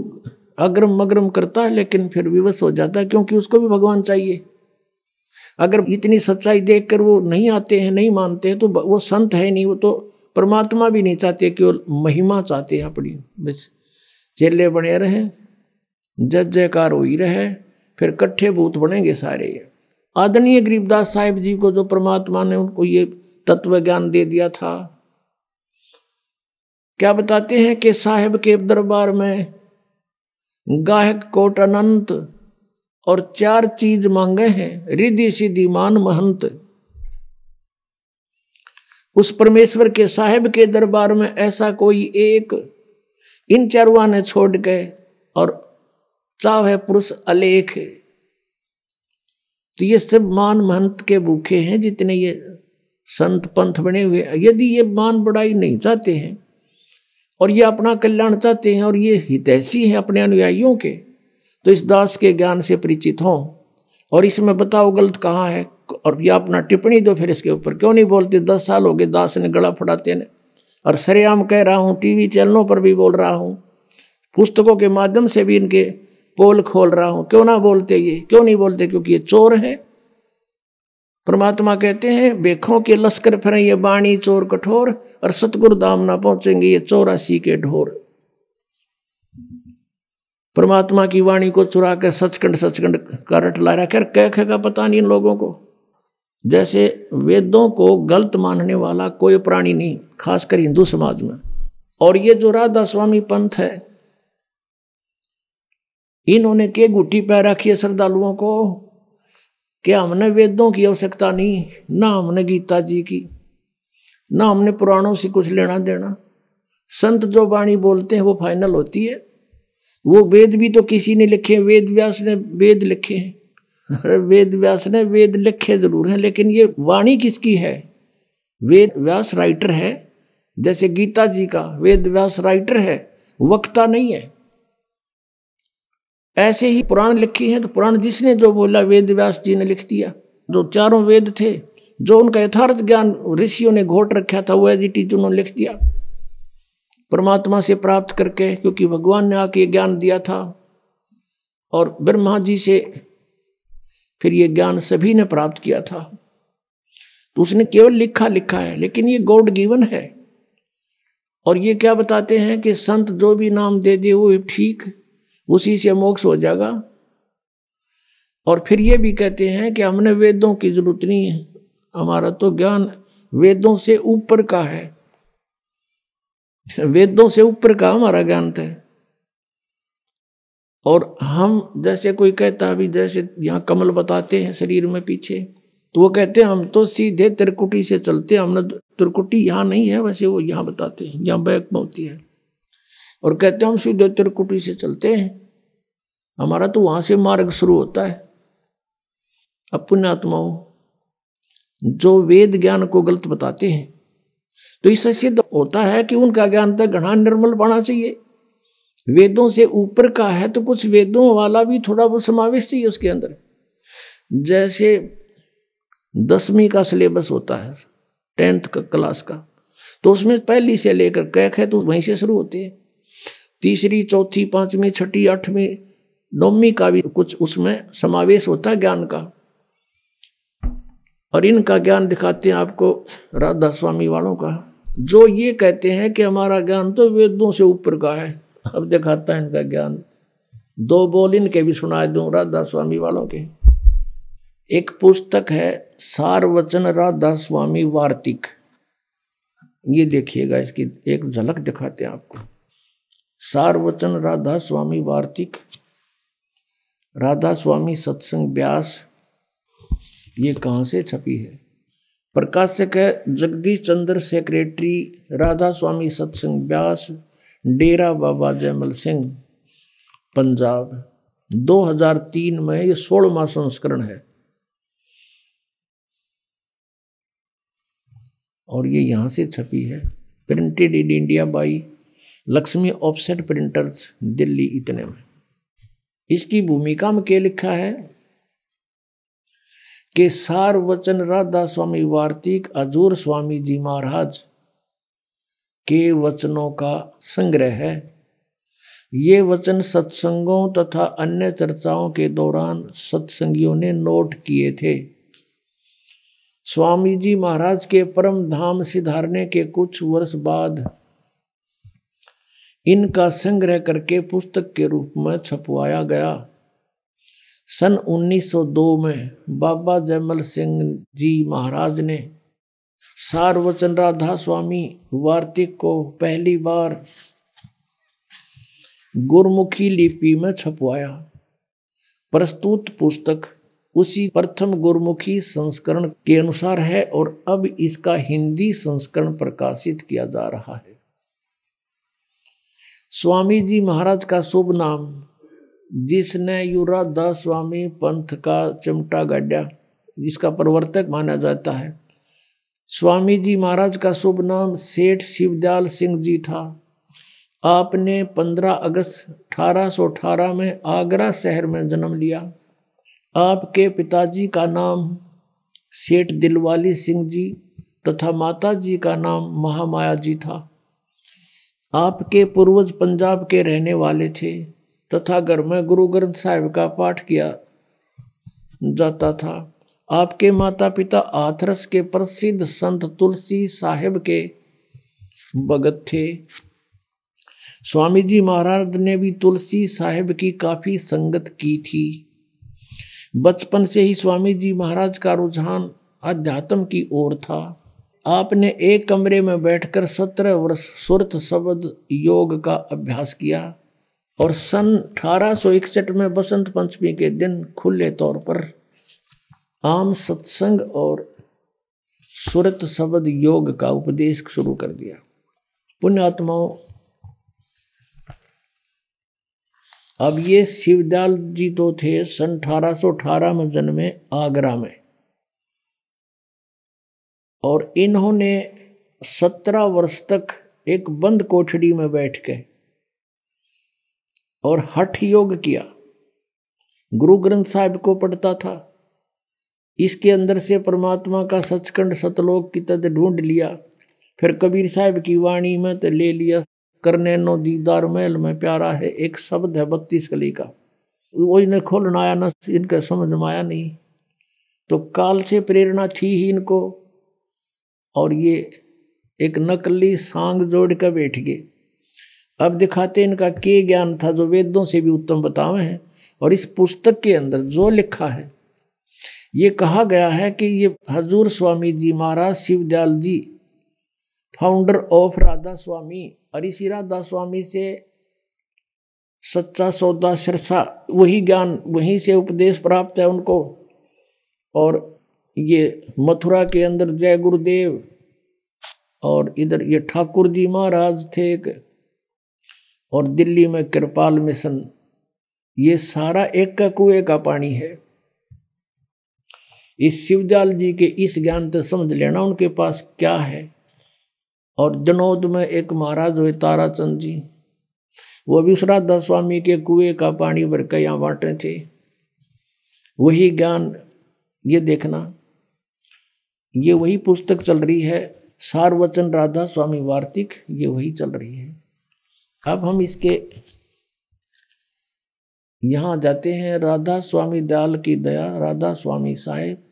अग्रम मग्रम करता है लेकिन फिर विवश हो जाता है क्योंकि उसको भी भगवान चाहिए अगर इतनी सच्चाई देख कर वो नहीं आते हैं नहीं मानते हैं तो वो संत है नहीं वो तो परमात्मा भी नहीं चाहते केवल महिमा चाहते हैं अपनी बस चेले बने रहे जय जयकार हो ही रहे फिर कट्ठे भूत बनेंगे सारे आदरणीय गरीबदास साहिब जी को जो परमात्मा ने उनको ये तत्व ज्ञान दे दिया था क्या बताते हैं कि साहेब के दरबार में गायक कोट अनंत और चार चीज मांगे हैं रिधि सिद्धि मान महंत उस परमेश्वर के साहेब के दरबार में ऐसा कोई एक इन चरवा ने छोड़ गए और चाव है पुरुष अलेख तो ये सब मान महंत के भूखे हैं जितने ये संत पंथ बने हुए यदि ये मान बड़ाई नहीं चाहते हैं और ये अपना कल्याण चाहते हैं और ये हितैषी हैं अपने अनुयायियों के तो इस दास के ज्ञान से परिचित हों और इसमें बताओ गलत कहाँ है और ये अपना टिप्पणी दो फिर इसके ऊपर क्यों नहीं बोलते दस साल हो गए दास ने गला फड़ाते ने और सरेआम कह रहा हूँ टीवी चैनलों पर भी बोल रहा हूँ पुस्तकों के माध्यम से भी इनके पोल खोल रहा हूँ क्यों ना बोलते ये क्यों नहीं बोलते क्योंकि ये चोर हैं परमात्मा कहते हैं बेखों के लश्कर फिर ये बाणी चोर कठोर और सतगुरु दाम ना पहुंचेंगे ये चौरासी के ढोर परमात्मा की वाणी को चुरा कर सचखंड सचखंड का रट ला रहा खैर कह खेगा पता नहीं इन लोगों को जैसे वेदों को गलत मानने वाला कोई प्राणी नहीं खासकर हिंदू समाज में और ये जो राधा स्वामी पंथ है इन्होंने के गुट्टी पैर रखी है श्रद्धालुओं को कि हमने वेदों की आवश्यकता नहीं ना हमने गीता जी की ना हमने पुराणों से कुछ लेना देना संत जो वाणी बोलते हैं वो फाइनल होती है वो वेद भी तो किसी ने लिखे वेद व्यास ने वेद लिखे हैं अरे वेद व्यास ने वेद लिखे जरूर हैं लेकिन ये वाणी किसकी है वेद व्यास राइटर है जैसे गीता जी का वेद व्यास राइटर है वक्ता नहीं है ऐसे ही पुराण लिखी है तो पुराण जिसने जो बोला वेद व्यास जी ने लिख दिया जो चारों वेद थे जो उनका यथार्थ ज्ञान ऋषियों ने घोट रखा था वो एज इट इज उन्होंने लिख दिया परमात्मा से प्राप्त करके क्योंकि भगवान ने आके ज्ञान दिया था और ब्रह्मा जी से फिर ये ज्ञान सभी ने प्राप्त किया था तो उसने केवल लिखा लिखा है लेकिन ये गॉड गिवन है और ये क्या बताते हैं कि संत जो भी नाम दे दे वो ठीक उसी से मोक्ष हो जाएगा और फिर ये भी कहते हैं कि हमने वेदों की जरूरत नहीं है हमारा तो ज्ञान वेदों से ऊपर का है वेदों से ऊपर का हमारा ज्ञान था और हम जैसे कोई कहता अभी जैसे यहाँ कमल बताते हैं शरीर में पीछे तो वो कहते हैं हम तो सीधे त्रिकुटी से चलते हैं हमने त्रिकुटी यहाँ नहीं है वैसे वो यहाँ बताते हैं यहाँ बैक में होती है और कहते हैं हम सीधे त्रिकुटी से चलते हैं हमारा तो वहां से मार्ग शुरू होता है अब पुण्यात्माओं जो वेद ज्ञान को गलत बताते हैं तो इससे सिद्ध होता है कि उनका ज्ञान तो घना निर्मल पाना चाहिए वेदों से ऊपर का है तो कुछ वेदों वाला भी थोड़ा बहुत समावेश चाहिए उसके अंदर जैसे दसवीं का सिलेबस होता है टेंथ का क्लास का तो उसमें पहली से लेकर कैक है तो वहीं से शुरू होते हैं तीसरी चौथी पांचवी छठी आठवीं नौवीं का भी कुछ उसमें समावेश होता है ज्ञान का और इनका ज्ञान दिखाते हैं आपको राधा स्वामी वालों का जो ये कहते हैं कि हमारा ज्ञान तो वेदों से ऊपर का है अब दिखाता है इनका ज्ञान दो बोल इनके भी सुना दो राधा स्वामी वालों के एक पुस्तक है सार्वचन राधा स्वामी वार्तिक ये देखिएगा इसकी एक झलक दिखाते हैं आपको सार्वचन राधा स्वामी वार्तिक राधा स्वामी सत्संग व्यास ये कहाँ से छपी है प्रकाशक है जगदीश चंद्र सेक्रेटरी राधा स्वामी सत्संग व्यास डेरा बाबा जयमल सिंह पंजाब 2003 में ये सोलहवा संस्करण है और ये यहाँ से छपी है printed in India by Laxmi offset printers Delhi इतने में इसकी भूमिका में क्या लिखा है के सार वचन राधा स्वामी वार्तिक अजूर स्वामी जी महाराज के वचनों का संग्रह है ये वचन सत्संगों तथा अन्य चर्चाओं के दौरान सत्संगियों ने नोट किए थे स्वामी जी महाराज के परम धाम सिधारने के कुछ वर्ष बाद इनका संग्रह करके पुस्तक के रूप में छपवाया गया सन 1902 में बाबा जयमल सिंह जी महाराज ने सार्वचन राधा स्वामी वार्तिक को पहली बार गुरमुखी लिपि में छपवाया प्रस्तुत पुस्तक उसी प्रथम गुरमुखी संस्करण के अनुसार है और अब इसका हिंदी संस्करण प्रकाशित किया जा रहा है स्वामी जी महाराज का शुभ नाम जिसने युवराज दास स्वामी पंथ का चिमटा गाड्या जिसका प्रवर्तक माना जाता है स्वामी जी महाराज का शुभ नाम सेठ शिवदयाल सिंह जी था आपने 15 अगस्त 1818 में आगरा शहर में जन्म लिया आपके पिताजी का नाम सेठ दिलवाली सिंह जी तथा माता जी का नाम महामाया जी था आपके पूर्वज पंजाब के रहने वाले थे तथा घर में गुरु ग्रंथ साहिब का पाठ किया जाता था आपके माता पिता आथरस के प्रसिद्ध संत तुलसी साहिब के भगत थे स्वामी जी महाराज ने भी तुलसी साहिब की काफ़ी संगत की थी बचपन से ही स्वामी जी महाराज का रुझान अध्यात्म की ओर था आपने एक कमरे में बैठकर सत्रह वर्ष सुरत शब्द योग का अभ्यास किया और सन अठारह में बसंत पंचमी के दिन खुले तौर पर आम सत्संग और सुरत शब्द योग का उपदेश शुरू कर दिया पुण्यात्माओं अब ये शिवदाल जी तो थे सन अठारह में जन्मे आगरा में और इन्होंने सत्रह वर्ष तक एक बंद कोठड़ी में बैठ के और हठ योग किया गुरु ग्रंथ साहिब को पढ़ता था इसके अंदर से परमात्मा का सचखंड सतलोक की तद ढूंढ लिया फिर कबीर साहब की वाणी में तो ले लिया करने नो दीदार मेल में प्यारा है एक शब्द है बत्तीस कली का वो इन्हें खोलना आया ना इनका समझ में आया नहीं तो काल से प्रेरणा थी ही इनको और ये एक नकली सांग जोड़ कर बैठ गए अब दिखाते इनका के ज्ञान था जो वेदों से भी उत्तम बतावे हैं और इस पुस्तक के अंदर जो लिखा है ये कहा गया है कि ये हजूर स्वामी जी महाराज शिवदयाल जी फाउंडर ऑफ राधा स्वामी और इसी राधा स्वामी से सच्चा सौदा सिरसा वही ज्ञान वहीं से उपदेश प्राप्त है उनको और ये मथुरा के अंदर जय गुरुदेव और इधर ये ठाकुर जी महाराज थे एक और दिल्ली में कृपाल मिशन ये सारा एक का कुएं का पानी है इस शिवजाल जी के इस ज्ञान से तो समझ लेना उनके पास क्या है और जनौद में एक महाराज हुए ताराचंद जी वो भी श्राद्धा स्वामी के कुएं का पानी भर के यहाँ बांटे थे वही ज्ञान ये देखना ये वही पुस्तक चल रही है सार्वचन राधा स्वामी वार्तिक ये वही चल रही है अब हम इसके यहाँ जाते हैं राधा स्वामी दयाल की दया राधा स्वामी साहेब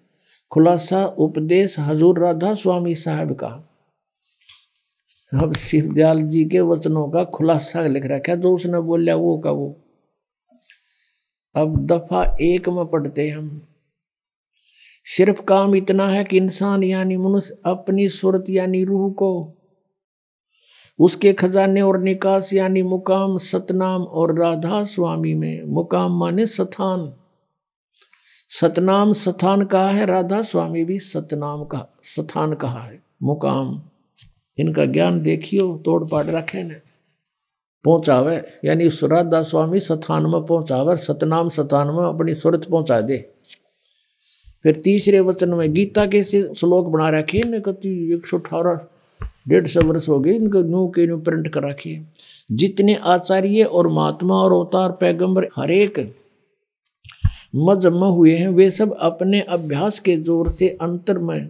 खुलासा उपदेश हजूर राधा स्वामी साहेब का अब शिव दयाल जी के वचनों का खुलासा लिख रखा जो उसने बोला वो का वो अब दफा एक में पढ़ते हम सिर्फ काम इतना है कि इंसान यानी मनुष्य अपनी सूरत यानी रूह को उसके खजाने और निकास यानी मुकाम सतनाम और राधा स्वामी में मुकाम माने सथान सतनाम सथान कहा है राधा स्वामी भी सतनाम कहा सथान कहा है मुकाम इनका ज्ञान देखियो तोड़ पाड़ रखे ने पहुंचावे यानी राधा स्वामी सथान में पहुंचावे सतनाम सथान में अपनी सूरत पहुंचा दे फिर तीसरे वचन में गीता के से श्लोक बना रखे इन्हें कति एक सौ अठारह डेढ़ सौ वर्ष हो गए इनको न्यू के न्यू प्रिंट कर रखे जितने आचार्य और महात्मा और अवतार पैगंबर हरेक मजमा हुए हैं वे सब अपने अभ्यास के जोर से अंतर में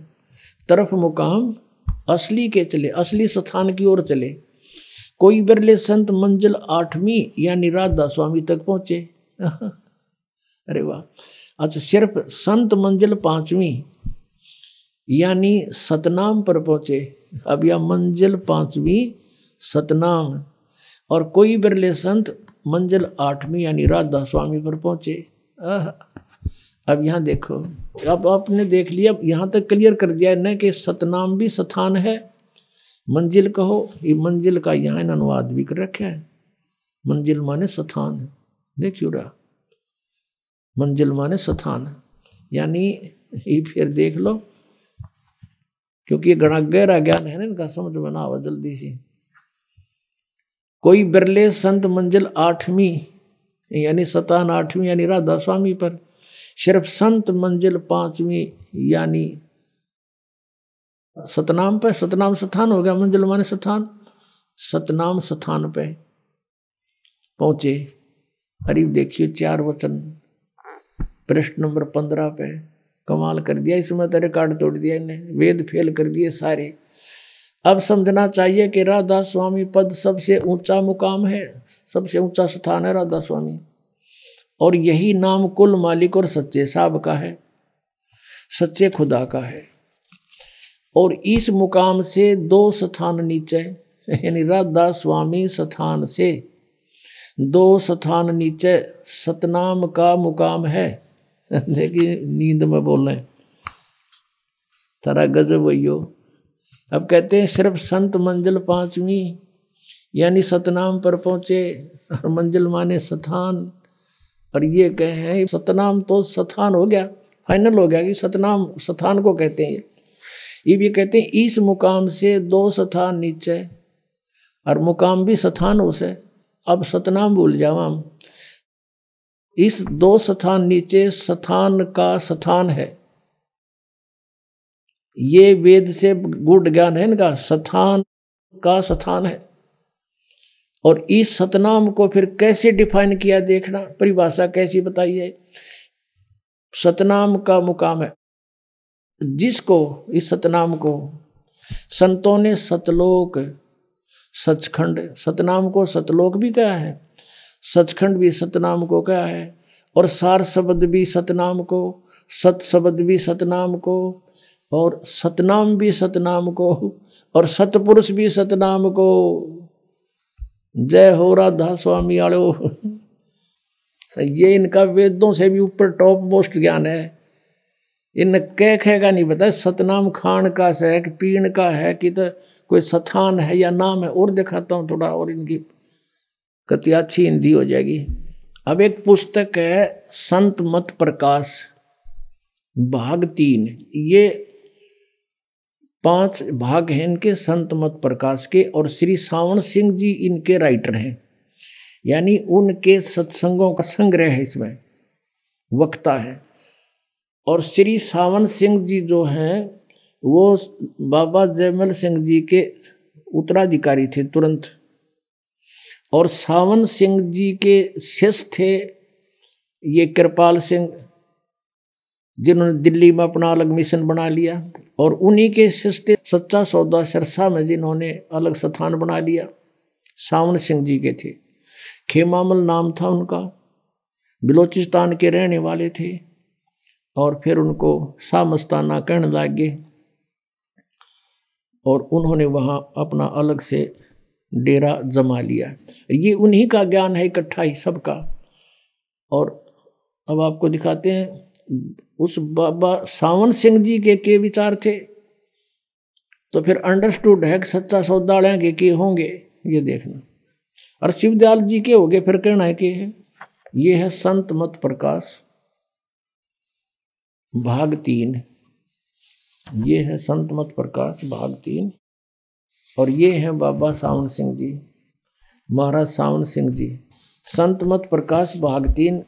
तरफ मुकाम असली के चले असली स्थान की ओर चले कोई बिरले संत मंजिल आठवीं या निराधा स्वामी तक पहुंचे अरे वाह अच्छा सिर्फ संत मंजिल पांचवी यानी सतनाम पर पहुंचे अब यह मंजिल पांचवी सतनाम और कोई बिरले संत मंजिल आठवीं यानी राधा स्वामी पर पहुंचे अब यहाँ देखो अब आपने देख लिया यहाँ तक क्लियर कर दिया है न कि सतनाम भी स्थान है मंजिल कहो ये मंजिल का यहाँ अनुवाद भी कर रखे है मंजिल माने स्थान देखियो रहा मंजिल माने स्थान यानी ये फिर देख लो क्योंकि ये गणा गहरा ज्ञान है ना इनका समझ में ना आवा जल्दी सी कोई बिरले संत मंजिल आठवीं यानी सतान आठवीं यानी राधा स्वामी पर सिर्फ संत मंजिल पांचवी यानी सतनाम पे सतनाम स्थान हो गया मंजिल माने स्थान सतनाम स्थान पे पहुंचे अरे देखियो चार वचन प्रश्न नंबर पंद्रह पे कमाल कर दिया इसमें तो रिकॉर्ड तोड़ दिया इन्हें वेद फेल कर दिए सारे अब समझना चाहिए कि राधा स्वामी पद सबसे ऊंचा मुकाम है सबसे ऊंचा स्थान है राधा स्वामी और यही नाम कुल मालिक और सच्चे साहब का है सच्चे खुदा का है और इस मुकाम से दो स्थान नीचे यानी राधा स्वामी स्थान से दो स्थान नीचे सतनाम का मुकाम है देखिए नींद में बोले तारा गजब भैयो अब कहते हैं सिर्फ संत मंजिल पांचवी यानी सतनाम पर पहुंचे और मंजिल माने स्थान और ये कहे हैं सतनाम तो सथान हो गया फाइनल हो गया कि सतनाम स्थान को कहते हैं ये भी कहते हैं इस मुकाम से दो स्थान नीचे और मुकाम भी सथान से अब सतनाम भूल जाओ हम इस दो स्थान नीचे स्थान का स्थान है ये वेद से गुड ज्ञान है इनका स्थान का स्थान है और इस सतनाम को फिर कैसे डिफाइन किया देखना परिभाषा कैसी बताई है सतनाम का मुकाम है जिसको इस सतनाम को संतों ने सतलोक सचखंड सतनाम को सतलोक भी कहा है सचखंड भी सतनाम को क्या है और सार शब्द भी सतनाम को सत शब्द भी सतनाम को और सतनाम भी सतनाम को और सतपुरुष भी सतनाम को जय हो राधा स्वामी आड़ो ये इनका वेदों से भी ऊपर टॉप मोस्ट ज्ञान है इन कह कहेगा नहीं पता सतनाम खान का से है कि पीण का है कि तो कोई सथान है या नाम है और दिखाता हूँ थोड़ा और इनकी कहती अच्छी हिंदी हो जाएगी अब एक पुस्तक है संत मत प्रकाश भाग तीन ये पांच भाग हैं इनके संत मत प्रकाश के और श्री सावण सिंह जी इनके राइटर हैं यानी उनके सत्संगों का संग्रह है इसमें वक्ता है और श्री सावन सिंह जी जो हैं वो बाबा जयमल सिंह जी के उत्तराधिकारी थे तुरंत और सावन सिंह जी के शिष्य थे ये कृपाल सिंह जिन्होंने दिल्ली में अपना अलग मिशन बना लिया और उन्हीं के शिष्य थे सच्चा सौदा सिरसा में जिन्होंने अलग स्थान बना लिया सावन सिंह जी के थे खेमामल नाम था उनका बलोचिस्तान के रहने वाले थे और फिर उनको सामस्ताना कहने लागे और उन्होंने वहाँ अपना अलग से डेरा जमा लिया ये उन्हीं का ज्ञान है इकट्ठा ही सबका और अब आपको दिखाते हैं उस बाबा सावन सिंह जी के के विचार थे तो फिर अंडरस्टूड है कि सच्चा सौदाड़िया के के होंगे ये देखना और शिवदयाल जी के हो गए फिर कहना है के है ये है संत मत प्रकाश भाग तीन ये है संत मत प्रकाश भाग तीन और ये हैं बाबा सावन सिंह जी महाराज सावन सिंह जी संत मत प्रकाश भाग तीन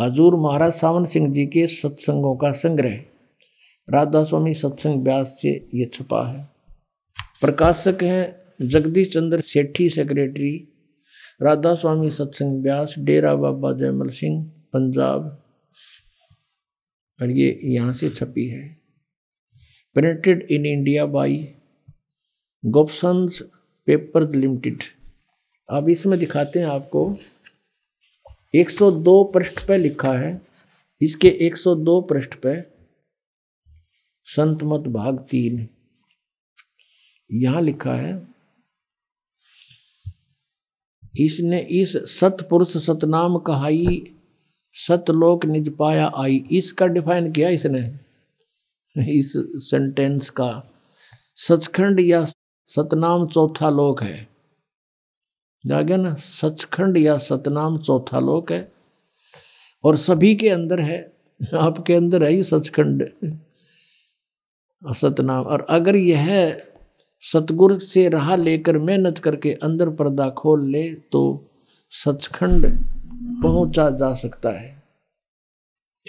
हजूर महाराज सावन सिंह जी के सत्संगों का संग्रह राधा स्वामी सत्संग व्यास से ये छपा है प्रकाशक हैं जगदीश चंद्र सेठी सेक्रेटरी राधा स्वामी सत्संग व्यास डेरा बाबा जयमल सिंह पंजाब और ये यहाँ से छपी है printed in India by Gopsons paper limited अब इसमें दिखाते हैं आपको 102 पृष्ठ पर लिखा है इसके 102 पृष्ठ पर संत मत भाग तीन यहां लिखा है इसने इस सतपुरुष सतनाम कहाई सतलोक निज पाया आई इसका डिफाइन किया इसने इस सेंटेंस का सचखंड या सतनाम चौथा लोक है जागे ना सचखंड या सतनाम चौथा लोक है और सभी के अंदर है आपके अंदर है ये सचखंड सतनाम और अगर यह सतगुर से रहा लेकर मेहनत करके अंदर पर्दा खोल ले तो सचखंड पहुंचा जा सकता है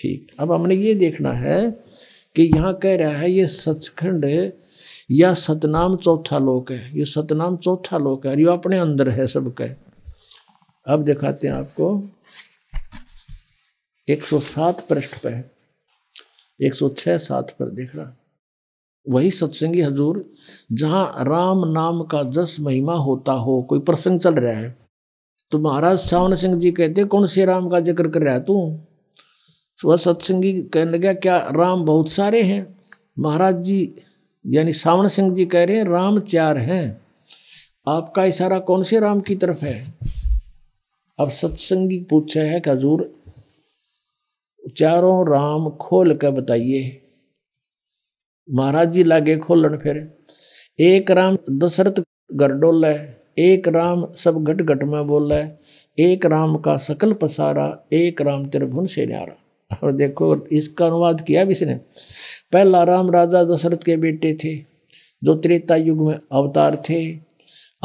ठीक अब हमने ये देखना है कि यहाँ कह रहा है ये सचखंड या सतनाम चौथा लोक है ये सतनाम चौथा लोक है और ये अपने अंदर है सबके अब दिखाते हैं आपको 107 पृष्ठ पर एक सौ छह सात पर देख रहा वही सत्संगी हजूर जहां राम नाम का जस महिमा होता हो कोई प्रसंग चल रहा है तो महाराज सावन सिंह जी कहते कौन से राम का जिक्र कर रहा है तू तो वह सत्संगी कहने लगे क्या राम बहुत सारे हैं महाराज जी यानी सावण सिंह जी कह रहे हैं राम चार हैं आपका इशारा कौन से राम की तरफ है अब सत्संगी पूछा है कि हजूर चारों राम खोल कर बताइए महाराज जी लागे खोलन फिर एक राम दशरथ गरडोल है एक राम सब घट घट में बोल है एक राम का सकल पसारा एक राम त्रिभुन से न्यारा और देखो इसका अनुवाद किया भी इसने पहला राम राजा दशरथ के बेटे थे जो त्रेता युग में अवतार थे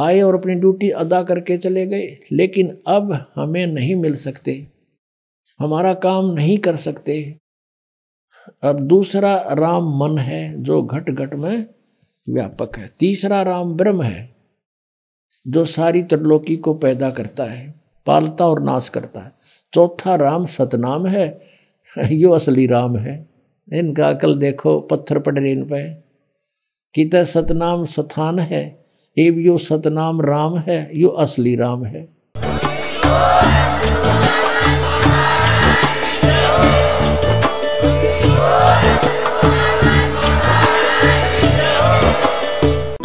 आए और अपनी ड्यूटी अदा करके चले गए लेकिन अब हमें नहीं मिल सकते हमारा काम नहीं कर सकते अब दूसरा राम मन है जो घट घट में व्यापक है तीसरा राम ब्रह्म है जो सारी त्रिलोकी को पैदा करता है पालता और नाश करता है चौथा राम सतनाम है यो असली राम है इनका अकल देखो पत्थर पड़ रहे इन पे कित सतनाम सथान है भी यो सतनाम राम है यो असली राम है